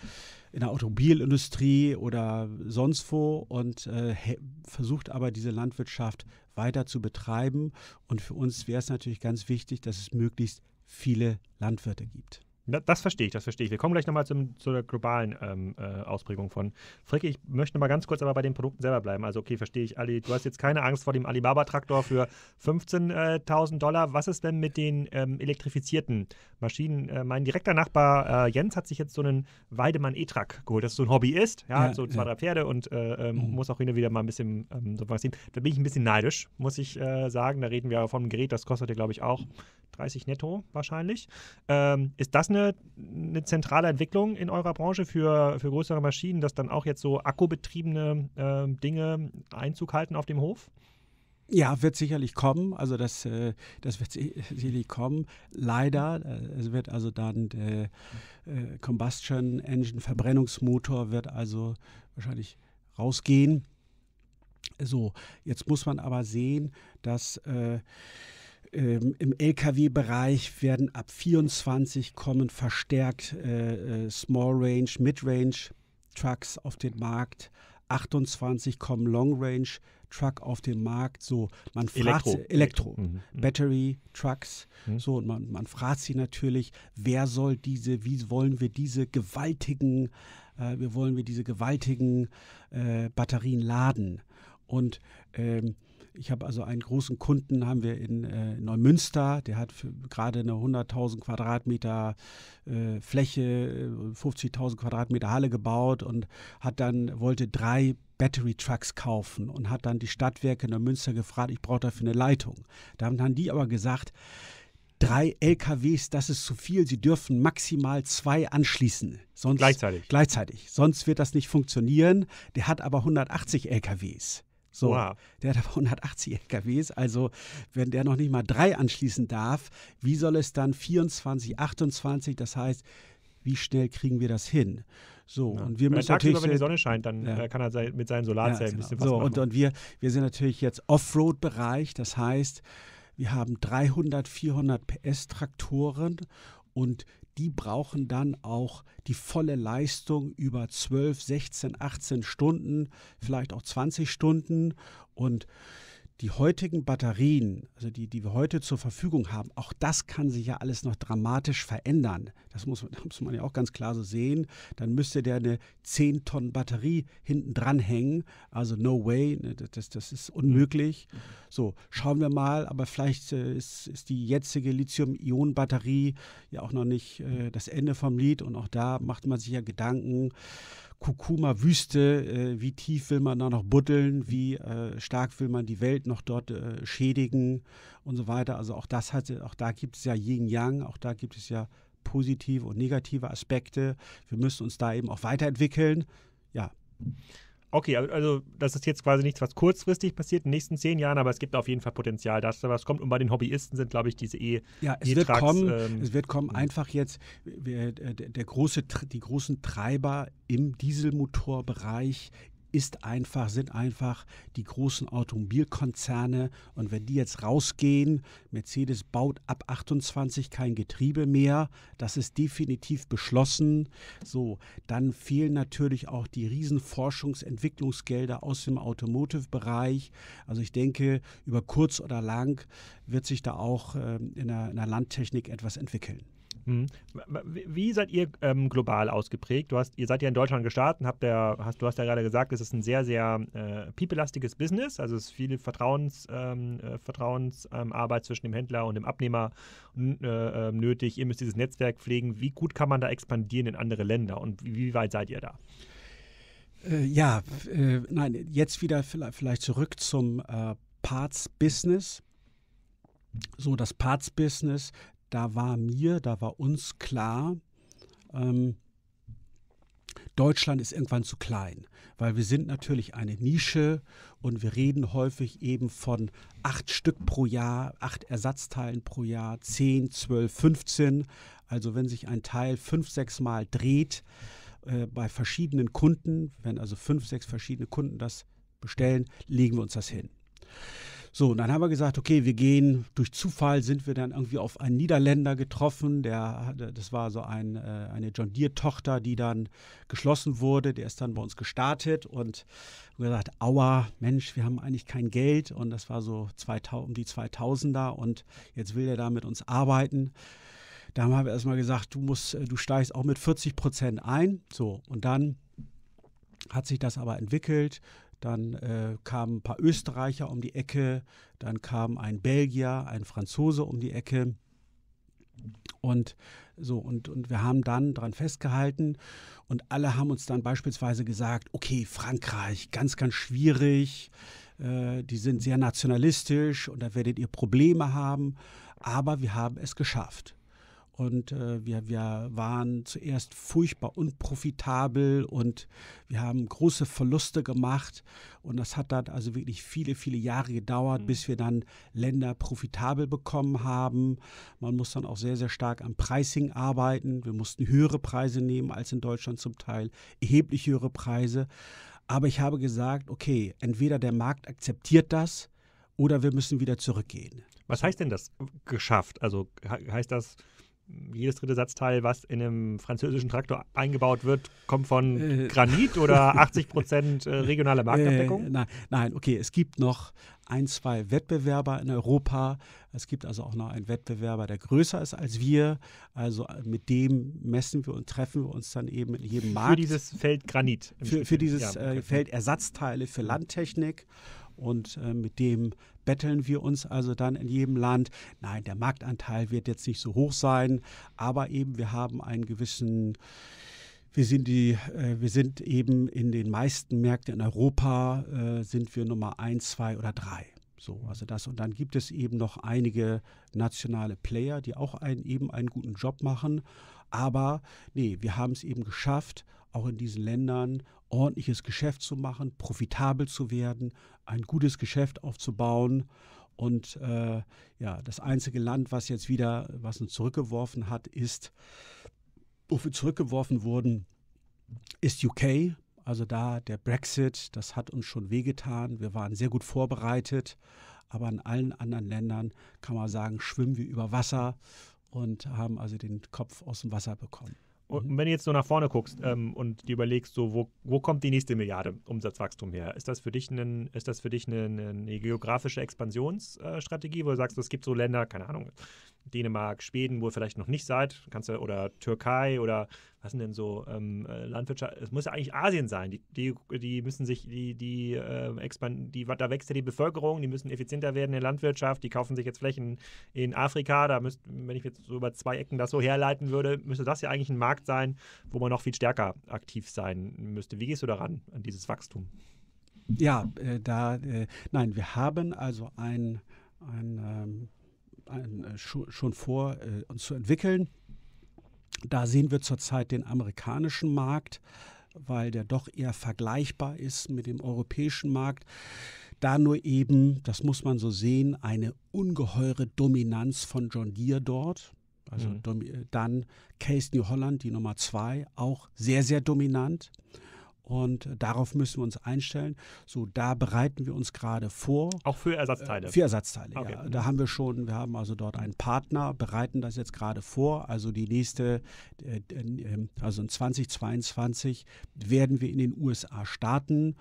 in der Automobilindustrie oder sonst wo und äh, versucht aber diese Landwirtschaft weiter zu betreiben. Und für uns wäre es natürlich ganz wichtig, dass es möglichst viele Landwirte gibt. Das verstehe ich, das verstehe ich. Wir kommen gleich nochmal zum, zur globalen ähm, äh, Ausprägung von Fricke. Ich möchte mal ganz kurz aber bei den Produkten selber bleiben. Also okay, verstehe ich. Ali, du hast jetzt keine Angst vor dem Alibaba-Traktor für 15.000 äh, Dollar. Was ist denn mit den ähm, elektrifizierten Maschinen? Äh, mein direkter Nachbar äh, Jens hat sich jetzt so einen Weidemann E-Truck geholt, das ist so ein Hobbyist. ist. Ja, hat so zwei, ja. drei Pferde und äh, ähm, mhm. muss auch hin wieder mal ein bisschen ähm, so was sehen. Da bin ich ein bisschen neidisch, muss ich äh, sagen. Da reden wir von einem Gerät, das kostet ja, glaube ich, auch 30 netto wahrscheinlich. Ähm, ist das eine, eine zentrale Entwicklung in eurer Branche für, für größere Maschinen, dass dann auch jetzt so akkubetriebene äh, Dinge Einzug halten auf dem Hof? Ja, wird sicherlich kommen. Also das, äh, das wird sicherlich kommen. Leider, äh, es wird also dann der äh, Combustion Engine Verbrennungsmotor wird also wahrscheinlich rausgehen. So, jetzt muss man aber sehen, dass ähm, Im LKW-Bereich werden ab 24 kommen verstärkt äh, äh, Small Range, Mid Range Trucks auf den Markt. 28 kommen Long Range Truck auf den Markt. So, man fragt Elektro, Elektro mhm. mhm. Battery Trucks. Mhm. So, und man, man fragt sich natürlich, wer soll diese, wie wollen wir diese gewaltigen, äh, wie wollen wir diese gewaltigen äh, Batterien laden? Und ähm, ich habe also einen großen Kunden, haben wir in äh, Neumünster, der hat gerade eine 100.000 Quadratmeter äh, Fläche, 50.000 äh, Quadratmeter Halle gebaut und hat dann, wollte drei Battery Trucks kaufen und hat dann die Stadtwerke Neumünster gefragt, ich brauche dafür eine Leitung. Da haben die aber gesagt, drei LKWs, das ist zu viel. Sie dürfen maximal zwei anschließen. Sonst, gleichzeitig. Gleichzeitig. Sonst wird das nicht funktionieren. Der hat aber 180 LKWs. So, wow. Der hat aber 180 LKWs, also wenn der noch nicht mal drei anschließen darf, wie soll es dann 24, 28, das heißt, wie schnell kriegen wir das hin? So, ja. und wir müssen natürlich. Über, wenn die Sonne scheint, dann ja. Äh, kann er mit seinen Solarzellen ja, genau. ein bisschen was so, machen. Und, und wir, wir sind natürlich jetzt Offroad-Bereich, das heißt, wir haben 300, 400 PS-Traktoren und die brauchen dann auch die volle Leistung über 12, 16, 18 Stunden, vielleicht auch 20 Stunden. Und die heutigen Batterien, also die, die wir heute zur Verfügung haben, auch das kann sich ja alles noch dramatisch verändern. Das muss, das muss man ja auch ganz klar so sehen. Dann müsste der eine 10 Tonnen Batterie hinten dran hängen. Also no way, ne, das, das ist unmöglich. So, schauen wir mal, aber vielleicht äh, ist, ist die jetzige Lithium-Ionen-Batterie ja auch noch nicht äh, das Ende vom Lied und auch da macht man sich ja Gedanken. Kurkuma-Wüste, äh, wie tief will man da noch buddeln, wie äh, stark will man die Welt noch dort äh, schädigen und so weiter. Also auch das hat, auch da gibt es ja Yin-Yang, auch da gibt es ja positive und negative Aspekte. Wir müssen uns da eben auch weiterentwickeln. Ja. Okay, also das ist jetzt quasi nichts, was kurzfristig passiert in den nächsten zehn Jahren, aber es gibt auf jeden Fall Potenzial, dass da was kommt. Und bei den Hobbyisten sind, glaube ich, diese E. Ja, es e wird kommen. Ähm, es wird kommen. Mhm. Einfach jetzt wir, äh, der, der große, die großen Treiber im Dieselmotorbereich ist einfach, sind einfach die großen Automobilkonzerne. Und wenn die jetzt rausgehen, Mercedes baut ab 28 kein Getriebe mehr, das ist definitiv beschlossen. So, dann fehlen natürlich auch die riesen Forschungsentwicklungsgelder aus dem Automotive-Bereich. Also ich denke, über kurz oder lang wird sich da auch ähm, in der, in der Landtechnik etwas entwickeln. Mhm. Wie seid ihr ähm, global ausgeprägt? Du hast, ihr seid ja in Deutschland gestartet, habt der, hast, du hast ja gerade gesagt, es ist ein sehr, sehr äh, people-lastiges Business, also es ist viel Vertrauens, ähm, äh, Vertrauensarbeit ähm, zwischen dem Händler und dem Abnehmer äh, ähm, nötig. Ihr müsst dieses Netzwerk pflegen. Wie gut kann man da expandieren in andere Länder und wie, wie weit seid ihr da? Äh, ja, äh, nein, jetzt wieder vielleicht zurück zum äh, Parts-Business so das Parts-Business da war mir, da war uns klar, ähm, Deutschland ist irgendwann zu klein, weil wir sind natürlich eine Nische und wir reden häufig eben von acht Stück pro Jahr, acht Ersatzteilen pro Jahr, zehn, zwölf, fünfzehn. Also wenn sich ein Teil fünf, sechs Mal dreht äh, bei verschiedenen Kunden, wenn also fünf, sechs verschiedene Kunden das bestellen, legen wir uns das hin. So, und dann haben wir gesagt, okay, wir gehen, durch Zufall sind wir dann irgendwie auf einen Niederländer getroffen, der, das war so ein, äh, eine John Deere-Tochter, die dann geschlossen wurde, der ist dann bei uns gestartet und gesagt, aua, Mensch, wir haben eigentlich kein Geld und das war so 2000, um die 2000er und jetzt will er da mit uns arbeiten. Da haben wir erstmal gesagt, du musst, äh, du steigst auch mit 40 Prozent ein. So, und dann hat sich das aber entwickelt dann äh, kamen ein paar Österreicher um die Ecke, dann kam ein Belgier, ein Franzose um die Ecke. Und so, und, und wir haben dann daran festgehalten und alle haben uns dann beispielsweise gesagt, okay, Frankreich, ganz, ganz schwierig, äh, die sind sehr nationalistisch und da werdet ihr Probleme haben, aber wir haben es geschafft und äh, wir, wir waren zuerst furchtbar unprofitabel und wir haben große Verluste gemacht und das hat dann also wirklich viele, viele Jahre gedauert, mhm. bis wir dann Länder profitabel bekommen haben. Man muss dann auch sehr, sehr stark am Pricing arbeiten. Wir mussten höhere Preise nehmen als in Deutschland zum Teil, erheblich höhere Preise. Aber ich habe gesagt, okay, entweder der Markt akzeptiert das oder wir müssen wieder zurückgehen. Was heißt denn das äh, geschafft? Also heißt das, jedes dritte Satzteil, was in einem französischen Traktor eingebaut wird, kommt von äh, Granit oder 80 Prozent äh, regionale äh, Marktabdeckung? Äh, nein, nein, okay, es gibt noch ein, zwei Wettbewerber in Europa. Es gibt also auch noch einen Wettbewerber, der größer ist als wir. Also äh, mit dem messen wir und treffen wir uns dann eben in jedem Markt. Für dieses Feld Granit. Für, für, dieses ja, äh, Feld Ersatzteile für mhm. Landtechnik und äh, mit dem betteln wir uns also dann in jedem Land. Nein, der Marktanteil wird jetzt nicht so hoch sein, aber eben wir haben einen gewissen wir sind, die, äh, wir sind eben in den meisten Märkten in Europa, äh, sind wir Nummer eins, zwei oder drei. So, also das. Und dann gibt es eben noch einige nationale Player, die auch einen, eben einen guten Job machen. Aber nee, wir haben es eben geschafft, auch in diesen Ländern ordentliches Geschäft zu machen, profitabel zu werden, ein gutes Geschäft aufzubauen. Und äh, ja, das einzige Land, was jetzt wieder was uns zurückgeworfen hat, ist, wofür zurückgeworfen wurden, ist UK. Also da der Brexit, das hat uns schon wehgetan. Wir waren sehr gut vorbereitet, aber in allen anderen Ländern kann man sagen, schwimmen wir über Wasser und haben also den Kopf aus dem Wasser bekommen. Und mhm. wenn du jetzt so nach vorne guckst ähm, und dir überlegst, so, wo, wo kommt die nächste Milliarde Umsatzwachstum her? Ist das für dich, ein, ist das für dich eine, eine geografische Expansionsstrategie, wo du sagst, es gibt so Länder, keine Ahnung, Dänemark, Schweden, wo ihr vielleicht noch nicht seid, kannst du, oder Türkei oder was sind denn so ähm, äh, Landwirtschaft? Es muss ja eigentlich Asien sein. Die, die, die müssen sich, die, die, äh, expand, die, da wächst ja die Bevölkerung, die müssen effizienter werden in der Landwirtschaft, die kaufen sich jetzt Flächen in Afrika. Da müsst, wenn ich jetzt so über zwei Ecken das so herleiten würde, müsste das ja eigentlich ein Markt Markt sein, wo man noch viel stärker aktiv sein müsste. Wie gehst du daran, an dieses Wachstum? Ja, äh, da, äh, nein, wir haben also ein, ein, ähm, ein äh, schon, schon vor, äh, uns zu entwickeln. Da sehen wir zurzeit den amerikanischen Markt, weil der doch eher vergleichbar ist mit dem europäischen Markt. Da nur eben, das muss man so sehen, eine ungeheure Dominanz von John Deere dort. Also mhm. Äh, dann Case New Holland, die Nummer zwei, auch sehr, sehr dominant. Und darauf müssen wir uns einstellen. So, da bereiten wir uns gerade vor. Auch für Ersatzteile? Äh, für Ersatzteile, okay. ja. Da haben wir schon, wir haben also dort einen Partner, bereiten das jetzt gerade vor. Also die nächste, äh, ähm, also in 2022 werden wir in den USA starten.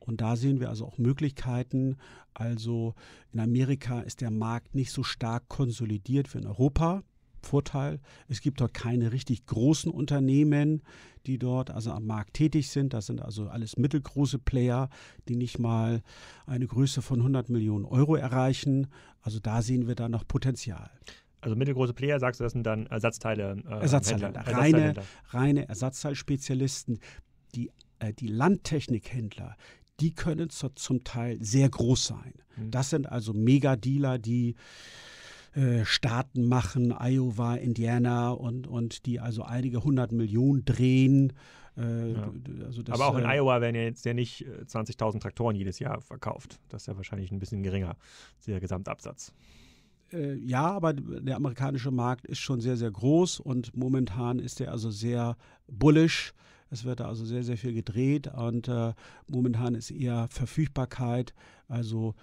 Und da sehen wir also auch Möglichkeiten. Also in Amerika ist der Markt nicht so stark konsolidiert wie in Europa. Vorteil, es gibt dort keine richtig großen Unternehmen, die dort also am Markt tätig sind. Das sind also alles mittelgroße Player, die nicht mal eine Größe von 100 Millionen Euro erreichen. Also da sehen wir da noch Potenzial. Also mittelgroße Player, sagst du, das sind dann Ersatzteile? Äh, Ersatzteile, reine, reine Ersatzteilspezialisten. Die, äh, die Landtechnikhändler, die können zu, zum Teil sehr groß sein. Mhm. Das sind also Mega-Dealer, die äh, Staaten machen, Iowa, Indiana und, und die also einige hundert Millionen drehen. Äh, ja. also das, Aber auch in äh, Iowa werden ja jetzt ja nicht 20.000 äh, Traktoren jedes Jahr verkauft. Das ist ja wahrscheinlich ein bisschen geringer, der Gesamtabsatz äh, ja, aber der amerikanische Markt ist schon sehr, sehr groß und momentan ist er also sehr bullisch. Es wird da also sehr, sehr viel gedreht und äh, momentan ist eher Verfügbarkeit, also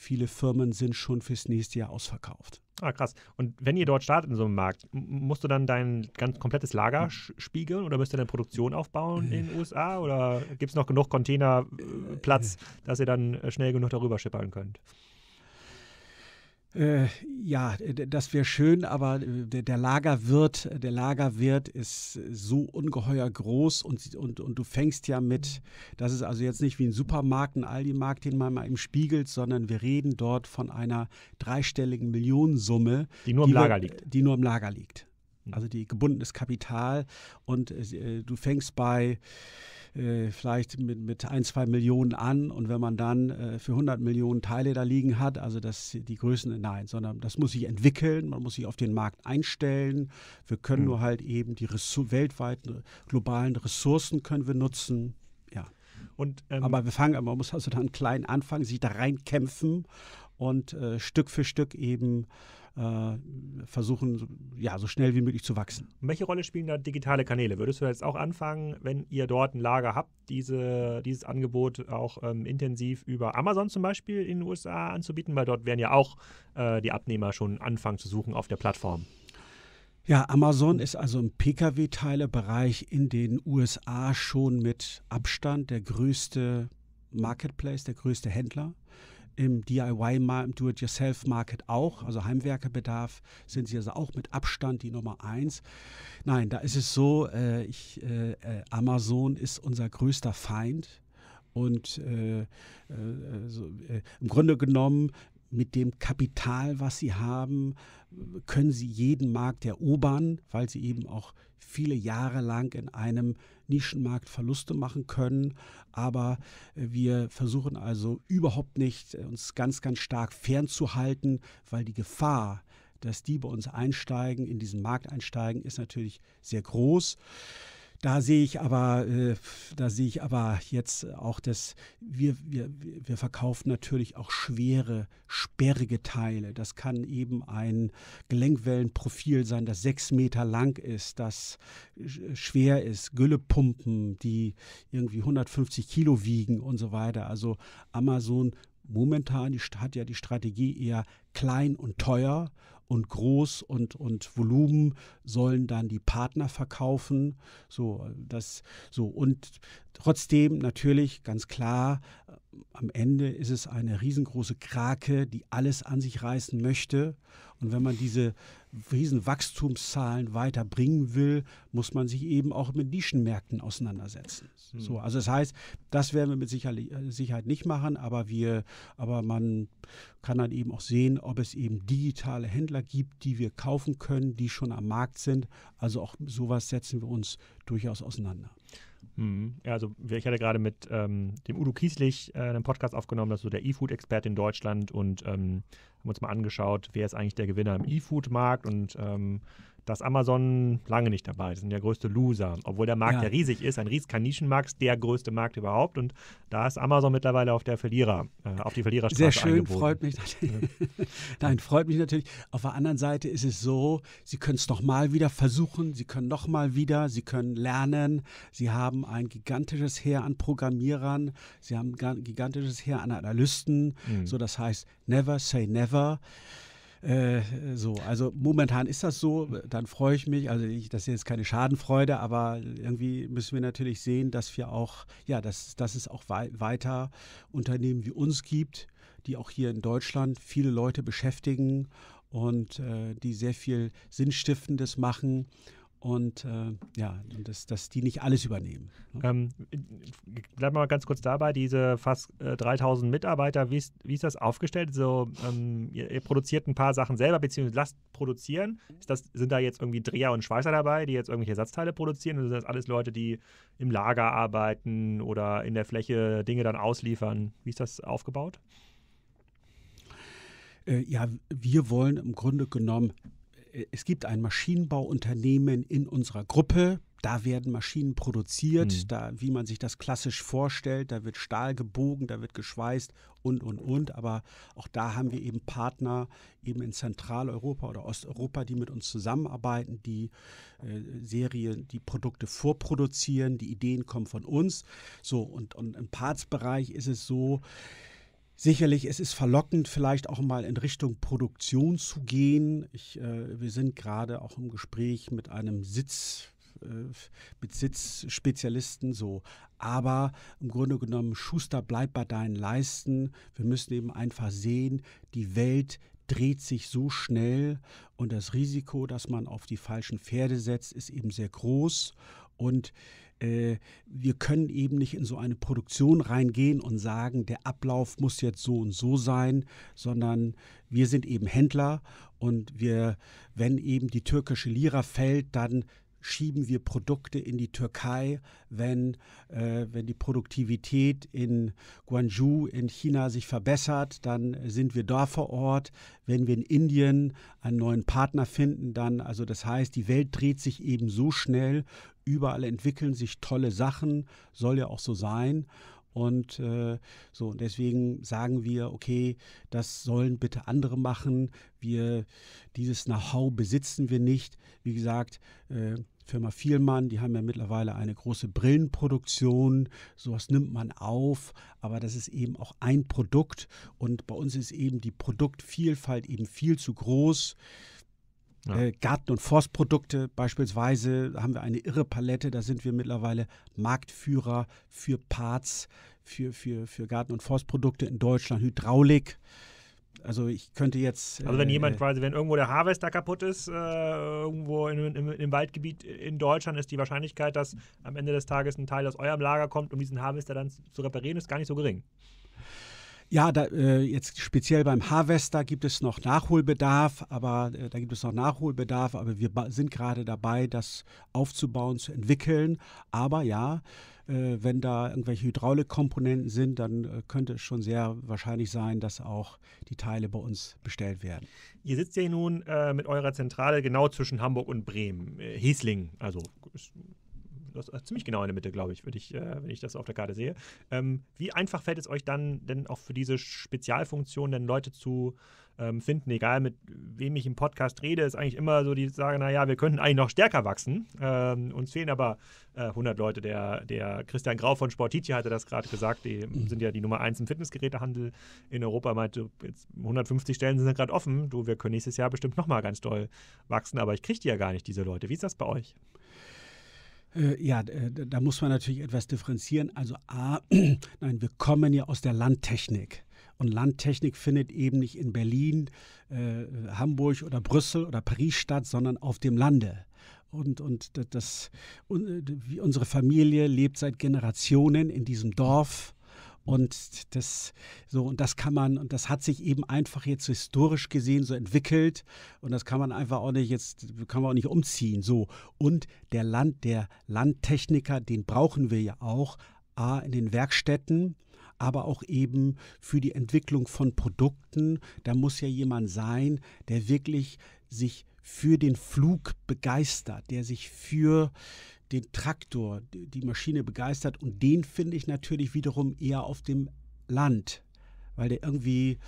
viele Firmen sind schon fürs nächste Jahr ausverkauft. Ah, krass. Und wenn ihr dort startet in so einem Markt, musst du dann dein ganz komplettes Lager hm. spiegeln oder müsst ihr deine Produktion aufbauen äh. in den USA oder gibt es noch genug Containerplatz, äh, äh. dass ihr dann schnell genug darüber schippern könnt? Äh, ja, das wäre schön, aber äh, der, der, Lagerwirt, der Lagerwirt ist so ungeheuer groß und, und, und du fängst ja mit, das ist also jetzt nicht wie ein Supermarkt, ein Aldi-Markt, den man mal eben spiegelt, sondern wir reden dort von einer dreistelligen Millionensumme. Die nur im die Lager wir, liegt. Die nur im Lager liegt. Hm. Also die gebundenes Kapital und äh, äh du fängst bei äh, vielleicht mit, mit ein, zwei Millionen an und wenn man dann äh, für 100 Millionen Teile da liegen hat, also das, die Größen, nein, sondern das muss sich entwickeln, man muss sich auf den Markt einstellen. Wir können mhm. nur halt eben die Ressour weltweiten äh, globalen Ressourcen können wir nutzen. Ja. Und, ähm, aber wir fangen, man muss also dann klein anfangen, sich da reinkämpfen und äh, Stück für Stück eben äh, versuchen, ja, so schnell wie möglich zu wachsen. Und welche Rolle spielen da digitale Kanäle? Würdest du jetzt auch anfangen, wenn ihr dort ein Lager habt, diese, dieses Angebot auch ähm, intensiv über Amazon zum Beispiel in den USA anzubieten? Weil dort werden ja auch äh, die Abnehmer schon anfangen zu suchen auf der Plattform. Ja, Amazon ist also im Pkw-Teilebereich in den USA schon mit Abstand der größte Marketplace, der größte Händler im DIY, im Do-it-yourself-Market auch, also Heimwerkerbedarf sind sie also auch mit Abstand die Nummer eins. Nein, da ist es so, äh, ich, äh, äh Amazon ist unser größter Feind. Und äh, äh, so, im Grunde genommen mit dem Kapital, was sie haben, können sie jeden Markt erobern, weil sie eben auch viele Jahre lang in einem Nischenmarktverluste machen können. Aber äh, wir versuchen also überhaupt nicht, äh, uns ganz, ganz stark fernzuhalten, weil die Gefahr, dass die bei uns einsteigen, in diesen Markt einsteigen, ist natürlich sehr groß. Da sehe ich aber, äh, da sehe ich aber jetzt auch, dass wir, wir, wir verkaufen natürlich auch schwere, sperrige Teile. Das kann eben ein Gelenkwellenprofil sein, das sechs Meter lang ist, das schwer ist, Güllepumpen, die irgendwie 150 Kilo wiegen und so weiter. Also Amazon momentan hat ja die Strategie eher klein und teuer und groß und, und Volumen sollen dann die Partner verkaufen. So, das, so, und trotzdem natürlich ganz klar am Ende ist es eine riesengroße Krake, die alles an sich reißen möchte. Und wenn man diese riesen Wachstumszahlen weiterbringen will, muss man sich eben auch mit Nischenmärkten auseinandersetzen. Mhm. So, also das heißt, das werden wir mit äh, Sicherheit nicht machen, aber wir, aber man kann dann eben auch sehen, ob es eben digitale Händler gibt, die wir kaufen können, die schon am Markt sind. Also auch sowas setzen wir uns durchaus auseinander. Mhm. Also ich hatte gerade mit ähm, dem Udo Kieslich äh, einen Podcast aufgenommen, das ist so der E-Food-Experte in Deutschland und ähm, haben uns mal angeschaut, wer ist eigentlich der Gewinner im E-Food-Markt und ähm, dass Amazon lange nicht dabei ist. sind der größte Loser, obwohl der Markt ja, ja riesig ist. Ein riesiger Nischenmarkt, der größte Markt überhaupt. Und da ist Amazon mittlerweile auf der Verlierer, äh, auf die Verliererstraße Sehr schön, eingeboten. freut mich natürlich. Nein, freut mich natürlich. Auf der anderen Seite ist es so, Sie können es nochmal wieder versuchen, Sie können nochmal wieder, Sie können lernen. Sie haben ein gigantisches Heer an Programmierern, Sie haben ein gigantisches Heer an Analysten. Mhm. So, das heißt, never say never. Äh, so, also momentan ist das so, dann freue ich mich. Also ich, das ist jetzt keine Schadenfreude, aber irgendwie müssen wir natürlich sehen, dass wir auch, ja, dass, dass es auch wei weiter Unternehmen wie uns gibt, die auch hier in Deutschland viele Leute beschäftigen und äh, die sehr viel Sinnstiftendes machen und äh, ja, dass, dass die nicht alles übernehmen. Ne? Ähm, bleiben wir mal ganz kurz dabei, diese fast äh, 3000 Mitarbeiter, wie ist, wie ist das aufgestellt? So, ähm, ihr, ihr, produziert ein paar Sachen selber, beziehungsweise lasst produzieren. Ist das, sind da jetzt irgendwie Dreher und Schweißer dabei, die jetzt irgendwelche Ersatzteile produzieren? Oder sind das alles Leute, die im Lager arbeiten oder in der Fläche Dinge dann ausliefern? Wie ist das aufgebaut? Äh, ja, wir wollen im Grunde genommen äh, es gibt ein Maschinenbauunternehmen in unserer Gruppe, da werden Maschinen produziert, mhm. da, wie man sich das klassisch vorstellt, da wird Stahl gebogen, da wird geschweißt und, und, und. Aber auch da haben wir eben Partner eben in Zentraleuropa oder Osteuropa, die mit uns zusammenarbeiten, die äh, Serien, die Produkte vorproduzieren, die Ideen kommen von uns. So, und, und im Partsbereich ist es so, Sicherlich, es ist verlockend, vielleicht auch mal in Richtung Produktion zu gehen. Ich, äh, wir sind gerade auch im Gespräch mit einem Sitz, äh, mit Sitzspezialisten so. Aber im Grunde genommen, Schuster, bleib bei deinen Leisten. Wir müssen eben einfach sehen, die Welt dreht sich so schnell und das Risiko, dass man auf die falschen Pferde setzt, ist eben sehr groß. Und äh, wir können eben nicht in so eine Produktion reingehen und sagen, der Ablauf muss jetzt so und so sein, sondern wir sind eben Händler und wir, wenn eben die türkische Lira fällt, dann schieben wir Produkte in die Türkei, wenn, äh, wenn die Produktivität in Guangzhou in China sich verbessert, dann sind wir da vor Ort. Wenn wir in Indien einen neuen Partner finden, dann, also das heißt, die Welt dreht sich eben so schnell überall entwickeln sich tolle Sachen, soll ja auch so sein. Und äh, so, deswegen sagen wir, okay, das sollen bitte andere machen. Wir, dieses Know-how besitzen wir nicht. Wie gesagt, äh, Firma Vielmann, die haben ja mittlerweile eine große Brillenproduktion. Sowas nimmt man auf, aber das ist eben auch ein Produkt. Und bei uns ist eben die Produktvielfalt eben viel zu groß. Ja. Äh, Garten- und Forstprodukte beispielsweise haben wir eine irre Palette. Da sind wir mittlerweile Marktführer für Parts, für, für, für Garten- und Forstprodukte in Deutschland, Hydraulik. Also ich könnte jetzt. Also wenn äh, jemand äh, quasi, wenn irgendwo der Harvester kaputt ist, äh, irgendwo in, in, im Waldgebiet in Deutschland, ist die Wahrscheinlichkeit, dass am Ende des Tages ein Teil aus eurem Lager kommt, um diesen Harvester dann zu reparieren, ist gar nicht so gering. Ja, da, äh, jetzt speziell beim Harvester gibt es noch Nachholbedarf, aber äh, da gibt es noch Nachholbedarf, aber wir sind gerade dabei, das aufzubauen, zu entwickeln. Aber ja, äh, wenn da irgendwelche Hydraulikkomponenten sind, dann äh, könnte es schon sehr wahrscheinlich sein, dass auch die Teile bei uns bestellt werden. Ihr sitzt ja nun äh, mit eurer Zentrale genau zwischen Hamburg und Bremen, äh, Hiesling, also ziemlich genau in der Mitte, glaube ich, wenn ich, äh, wenn ich das auf der Karte sehe. Ähm, wie einfach fällt es euch dann denn auch für diese Spezialfunktion denn Leute zu ähm, finden? Egal mit wem ich im Podcast rede, ist eigentlich immer so die sagen, naja, wir könnten eigentlich noch stärker wachsen. Ähm, uns fehlen aber äh, 100 Leute. Der, der Christian Grau von Sportici hatte das gerade gesagt, die mhm. sind ja die Nummer 1 im Fitnessgerätehandel in Europa, meinte, jetzt 150 Stellen sind gerade offen. Du, wir können nächstes Jahr bestimmt nochmal ganz doll wachsen, aber ich kriege die ja gar nicht, diese Leute. Wie ist das bei euch? Äh, ja, äh, da muss man natürlich etwas differenzieren. Also A, nein, wir kommen ja aus der Landtechnik. Und Landtechnik findet eben nicht in Berlin, äh, Hamburg oder Brüssel oder Paris statt, sondern auf dem Lande. Und, und das, und, äh, unsere Familie lebt seit Generationen in diesem Dorf und das, so, und das kann man, und das hat sich eben einfach jetzt historisch gesehen so entwickelt. Und das kann man einfach auch nicht jetzt, kann man auch nicht umziehen. So. Und der Land, der Landtechniker, den brauchen wir ja auch. A, in den Werkstätten, aber auch eben für die Entwicklung von Produkten. Da muss ja jemand sein, der wirklich sich für den Flug begeistert, der sich für den Traktor, die Maschine begeistert und den finde ich natürlich wiederum eher auf dem Land, weil der irgendwie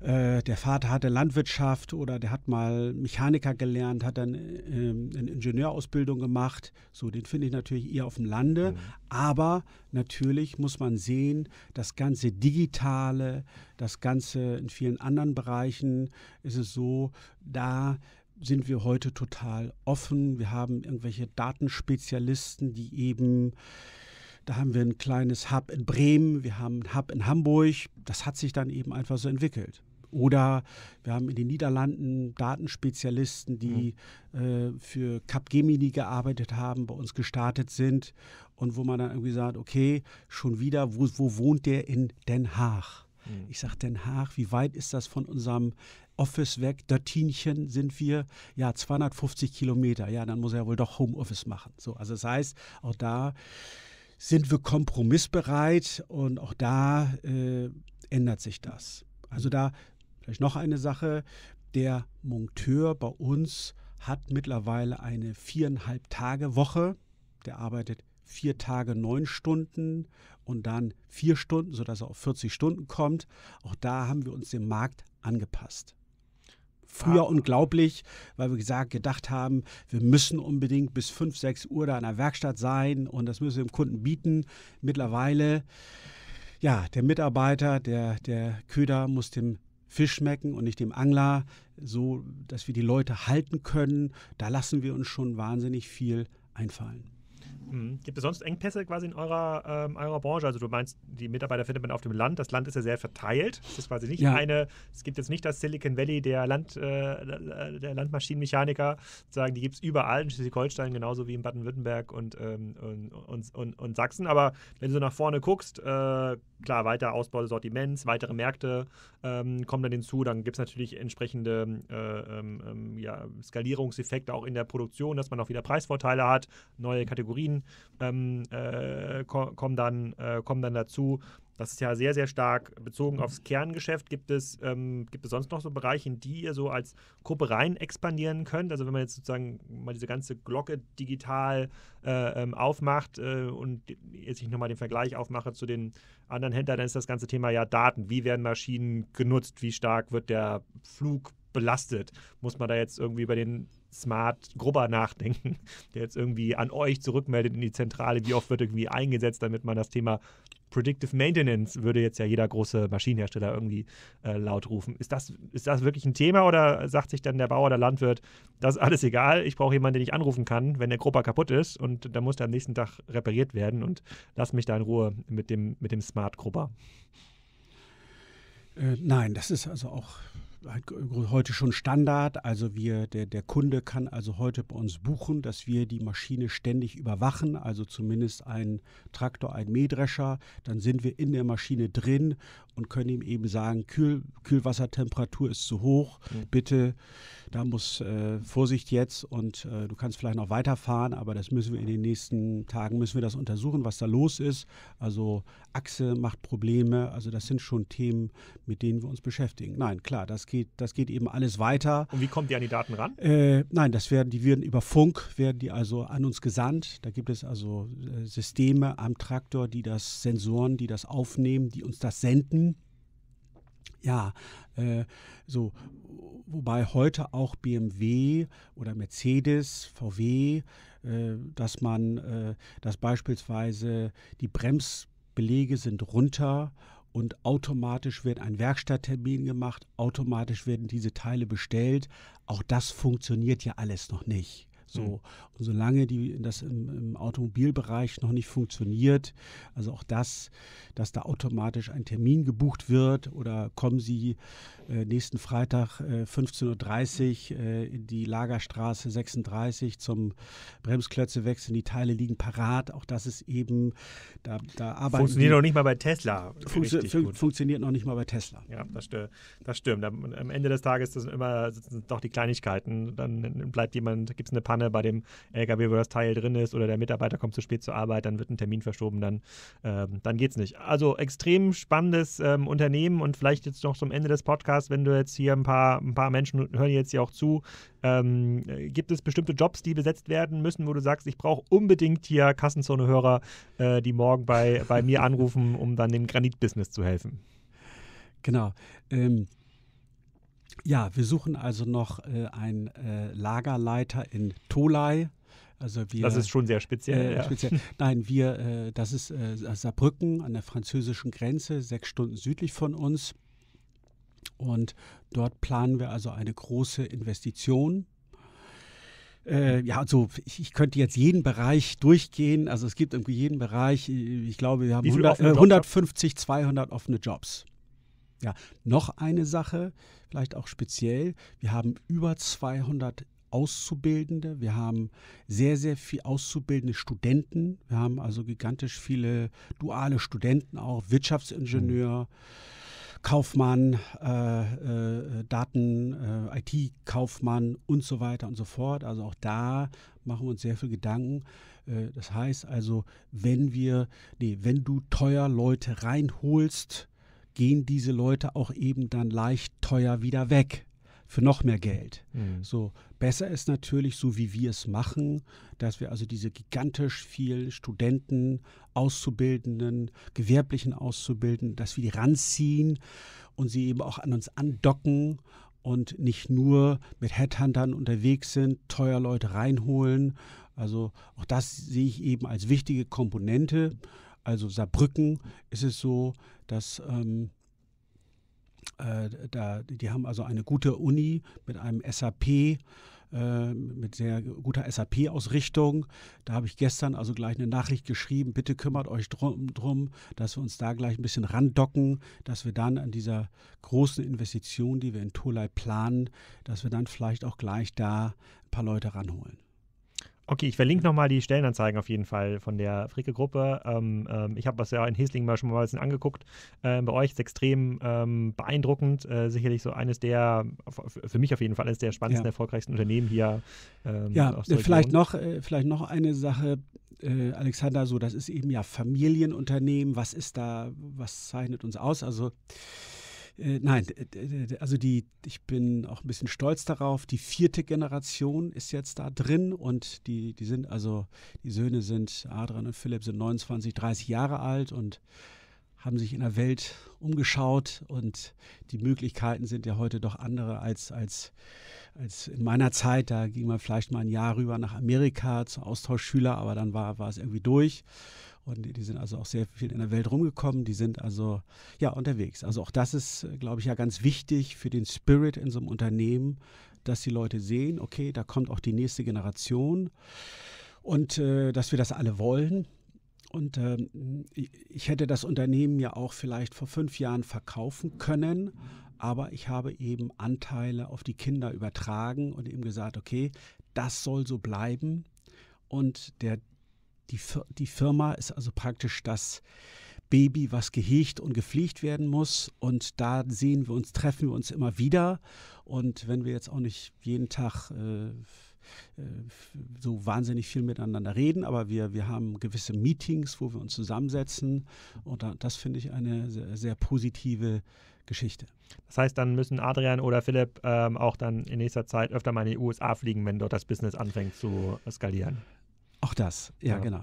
äh, der Vater hatte Landwirtschaft oder der hat mal Mechaniker gelernt, hat dann ähm, eine Ingenieurausbildung gemacht. So, den finde ich natürlich eher auf dem Lande. Mhm. Aber natürlich muss man sehen, das ganze Digitale, das Ganze in vielen anderen Bereichen ist es so, da sind wir heute total offen. Wir haben irgendwelche Datenspezialisten, die eben, da haben wir ein kleines Hub in Bremen, wir haben ein Hub in Hamburg. Das hat sich dann eben einfach so entwickelt. Oder wir haben in den Niederlanden Datenspezialisten, die mhm. äh, für Capgemini gearbeitet haben, bei uns gestartet sind und wo man dann irgendwie sagt, okay, schon wieder, wo, wo wohnt der in Den Haag? Mhm. Ich sage Den Haag, wie weit ist das von unserem Office weg, Dörtinchen sind wir, ja, 250 Kilometer, ja, dann muss er ja wohl doch Homeoffice machen. So, also das heißt, auch da sind wir kompromissbereit und auch da äh, ändert sich das. Also da vielleicht noch eine Sache, der Monteur bei uns hat mittlerweile eine viereinhalb Tage Woche, der arbeitet vier Tage neun Stunden und dann vier Stunden, sodass er auf 40 Stunden kommt. Auch da haben wir uns dem Markt angepasst früher unglaublich, weil wir gesagt, gedacht haben, wir müssen unbedingt bis 5, 6 Uhr da in der Werkstatt sein und das müssen wir dem Kunden bieten. Mittlerweile, ja, der Mitarbeiter, der, der Köder muss dem Fisch schmecken und nicht dem Angler, so dass wir die Leute halten können. Da lassen wir uns schon wahnsinnig viel einfallen. Hm, gibt es sonst Engpässe quasi in eurer, ähm, eurer Branche? Also du meinst, die Mitarbeiter findet man auf dem Land. Das Land ist ja sehr verteilt. Das ist quasi nicht ja. eine, es gibt jetzt nicht das Silicon Valley der, Land, äh, der Landmaschinenmechaniker. Sagen, die gibt es überall in Schleswig-Holstein, genauso wie in Baden-Württemberg und, ähm, und, und, und, und, Sachsen. Aber wenn du so nach vorne guckst, äh, klar, weiter Ausbau des Sortiments, weitere Märkte ähm, kommen dann hinzu. Dann gibt es natürlich entsprechende äh, ähm, ähm, ja, Skalierungseffekte auch in der Produktion, dass man auch wieder Preisvorteile hat, neue Kategorien ähm, äh, kommen, dann, äh, kommen dann dazu. Das ist ja sehr, sehr stark bezogen aufs Kerngeschäft. Gibt es, ähm, gibt es sonst noch so Bereiche, in die ihr so als Gruppe rein expandieren könnt? Also wenn man jetzt sozusagen mal diese ganze Glocke digital äh, ähm, aufmacht äh, und jetzt ich nochmal den Vergleich aufmache zu den anderen Händlern, dann ist das ganze Thema ja Daten. Wie werden Maschinen genutzt? Wie stark wird der Flug belastet? Muss man da jetzt irgendwie bei den smart grubber nachdenken, der jetzt irgendwie an euch zurückmeldet in die Zentrale, wie oft wird irgendwie eingesetzt, damit man das Thema Predictive Maintenance würde jetzt ja jeder große Maschinenhersteller irgendwie äh, laut rufen. Ist das, ist das wirklich ein Thema oder sagt sich dann der Bauer, der Landwirt, das ist alles egal, ich brauche jemanden, den ich anrufen kann, wenn der Grupper kaputt ist und dann muss der am nächsten Tag repariert werden und lass mich da in Ruhe mit dem, mit dem Smart Grupper? Äh, nein, das ist also auch Halt heute schon Standard. Also wir, der, der Kunde kann also heute bei uns buchen, dass wir die Maschine ständig überwachen, also zumindest einen Traktor, einen Mähdrescher. Dann sind wir in der Maschine drin und können ihm eben sagen, Kühl, Kühlwassertemperatur ist zu hoch, mhm. bitte, da muss äh, Vorsicht jetzt und äh, du kannst vielleicht noch weiterfahren, aber das müssen wir in den nächsten Tagen, müssen wir das untersuchen, was da los ist. Also Achse macht Probleme, also das sind schon Themen, mit denen wir uns beschäftigen. Nein, klar, das geht geht, das geht eben alles weiter. Und wie kommt ihr an die Daten ran? Äh, nein, das werden, die werden über Funk, werden die also an uns gesandt. Da gibt es also äh, Systeme am Traktor, die das, Sensoren, die das aufnehmen, die uns das senden. Ja, äh, so, wobei heute auch BMW oder Mercedes, VW, äh, dass man, äh, dass beispielsweise die Bremsbelege sind runter und automatisch wird ein Werkstatttermin gemacht, automatisch werden diese Teile bestellt. Auch das funktioniert ja alles noch nicht. So, mhm. und solange die, das im, im, Automobilbereich noch nicht funktioniert, also auch das, dass da automatisch ein Termin gebucht wird oder kommen Sie äh, nächsten Freitag äh, 15.30 Uhr äh, in die Lagerstraße 36 zum Bremsklötze wechseln, die Teile liegen parat, auch das ist eben, da, da arbeiten Funktioniert die, noch nicht mal bei Tesla. Funktio fun funktioniert noch nicht mal bei Tesla. Ja, das, stö das stimmt. Am Ende des Tages sind immer sind doch die Kleinigkeiten. Dann bleibt jemand, gibt es eine Panne ne, bei dem LKW, wo das Teil drin ist oder der Mitarbeiter kommt zu spät zur Arbeit, dann wird ein Termin verschoben, dann, ähm, dann geht's nicht. Also extrem spannendes ähm, Unternehmen und vielleicht jetzt noch zum Ende des Podcasts, wenn du jetzt hier ein paar, ein paar Menschen hören jetzt hier auch zu, ähm, gibt es bestimmte Jobs, die besetzt werden müssen, wo du sagst, ich brauche unbedingt hier Kassenzone-Hörer, äh, die morgen bei, bei mir anrufen, um dann dem Granit-Business zu helfen? Genau. Ähm, ja, wir suchen also noch äh, einen äh, Lagerleiter in Tolai. Also wir, das ist schon sehr speziell. Äh, ja. speziell. Nein, wir, äh, das ist äh, Saarbrücken an der französischen Grenze, sechs Stunden südlich von uns. Und dort planen wir also eine große Investition. Äh, ja, also ich, ich, könnte jetzt jeden Bereich durchgehen. Also es gibt irgendwie jeden Bereich, ich glaube, wir haben 100, äh, 150, 200 offene Jobs. Ja, noch eine Sache, vielleicht auch speziell. Wir haben über 200 Auszubildende, wir haben sehr, sehr viel auszubildende Studenten. Wir haben also gigantisch viele duale Studenten, auch Wirtschaftsingenieur, mhm. Kaufmann, äh, äh, Daten, äh, IT-Kaufmann und so weiter und so fort. Also auch da machen wir uns sehr viel Gedanken. Äh, das heißt also, wenn wir, nee, wenn du teuer Leute reinholst, gehen diese Leute auch eben dann leicht teuer wieder weg für noch mehr Geld. Mhm. So besser ist natürlich, so wie wir es machen, dass wir also diese gigantisch viel Studenten, Auszubildenden, gewerblichen Auszubildenden, dass wir die ranziehen und sie eben auch an uns andocken und nicht nur mit Headhuntern unterwegs sind, teuer Leute reinholen. Also auch das sehe ich eben als wichtige Komponente. Also Saarbrücken ist es so, dass ähm, äh, da, die haben also eine gute Uni mit einem SAP äh, mit sehr guter SAP-Ausrichtung. Da habe ich gestern also gleich eine Nachricht geschrieben, bitte kümmert euch drum, drum, dass wir uns da gleich ein bisschen randocken, dass wir dann an dieser großen Investition, die wir in Tolai planen, dass wir dann vielleicht auch gleich da ein paar Leute ranholen. Okay, ich verlinke nochmal die Stellenanzeigen auf jeden Fall von der Fricke-Gruppe. Ähm, ähm, ich habe das ja in Hesling mal schon mal ein bisschen angeguckt. Äh, bei euch ist extrem ähm, beeindruckend. Äh, sicherlich so eines der, für mich auf jeden Fall, eines der spannendsten, ja. erfolgreichsten Unternehmen hier. Ähm, ja, vielleicht noch, äh, vielleicht noch eine Sache, äh, Alexander, so das ist eben ja Familienunternehmen. Was ist da, was zeichnet uns aus? Also äh, nein, also die, ich bin auch ein bisschen stolz darauf. Die vierte Generation ist jetzt da drin und die, die sind, also die Söhne sind, Adrian und Philipp sind 29, 30 Jahre alt und haben sich in der Welt umgeschaut und die Möglichkeiten sind ja heute doch andere als, als, als in meiner Zeit. Da ging man vielleicht mal ein Jahr rüber nach Amerika zum Austauschschüler, aber dann war, war es irgendwie durch. Und die sind also auch sehr viel in der Welt rumgekommen. Die sind also ja unterwegs. Also auch das ist, glaube ich, ja ganz wichtig für den Spirit in so einem Unternehmen, dass die Leute sehen, okay, da kommt auch die nächste Generation und äh, dass wir das alle wollen. Und ähm, ich hätte das Unternehmen ja auch vielleicht vor fünf Jahren verkaufen können, aber ich habe eben Anteile auf die Kinder übertragen und eben gesagt, okay, das soll so bleiben. Und der, die, die Firma ist also praktisch das Baby, was gehegt und gepflegt werden muss. Und da sehen wir uns, treffen wir uns immer wieder. Und wenn wir jetzt auch nicht jeden Tag... Äh, äh, so wahnsinnig viel miteinander reden, aber wir, wir haben gewisse Meetings, wo wir uns zusammensetzen und das finde ich eine sehr, sehr positive Geschichte. Das heißt, dann müssen Adrian oder Philipp ähm, auch dann in nächster Zeit öfter mal in die USA fliegen, wenn dort das Business anfängt zu skalieren. Auch das, ja, ja. genau.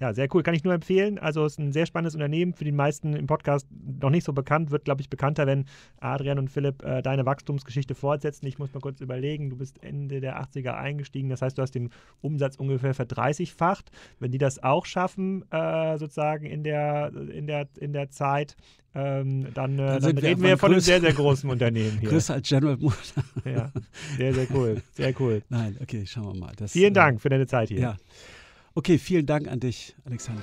Ja, sehr cool. Kann ich nur empfehlen. Also es ist ein sehr spannendes Unternehmen. Für die meisten im Podcast noch nicht so bekannt. Wird, glaube ich, bekannter, wenn Adrian und Philipp äh, deine Wachstumsgeschichte fortsetzen. Ich muss mal kurz überlegen. Du bist Ende der 80er eingestiegen. Das heißt, du hast den Umsatz ungefähr verdreißigfacht. Wenn die das auch schaffen, äh, sozusagen in der, in der, in der Zeit, ähm, dann, äh, dann, dann wir reden wir von einem sehr, sehr großen Unternehmen hier. Größer als General Motors. ja, sehr, sehr cool. Sehr cool. Nein, okay, schauen wir mal. Das, Vielen äh, Dank für deine Zeit hier. Ja. Okay, vielen Dank an dich, Alexander.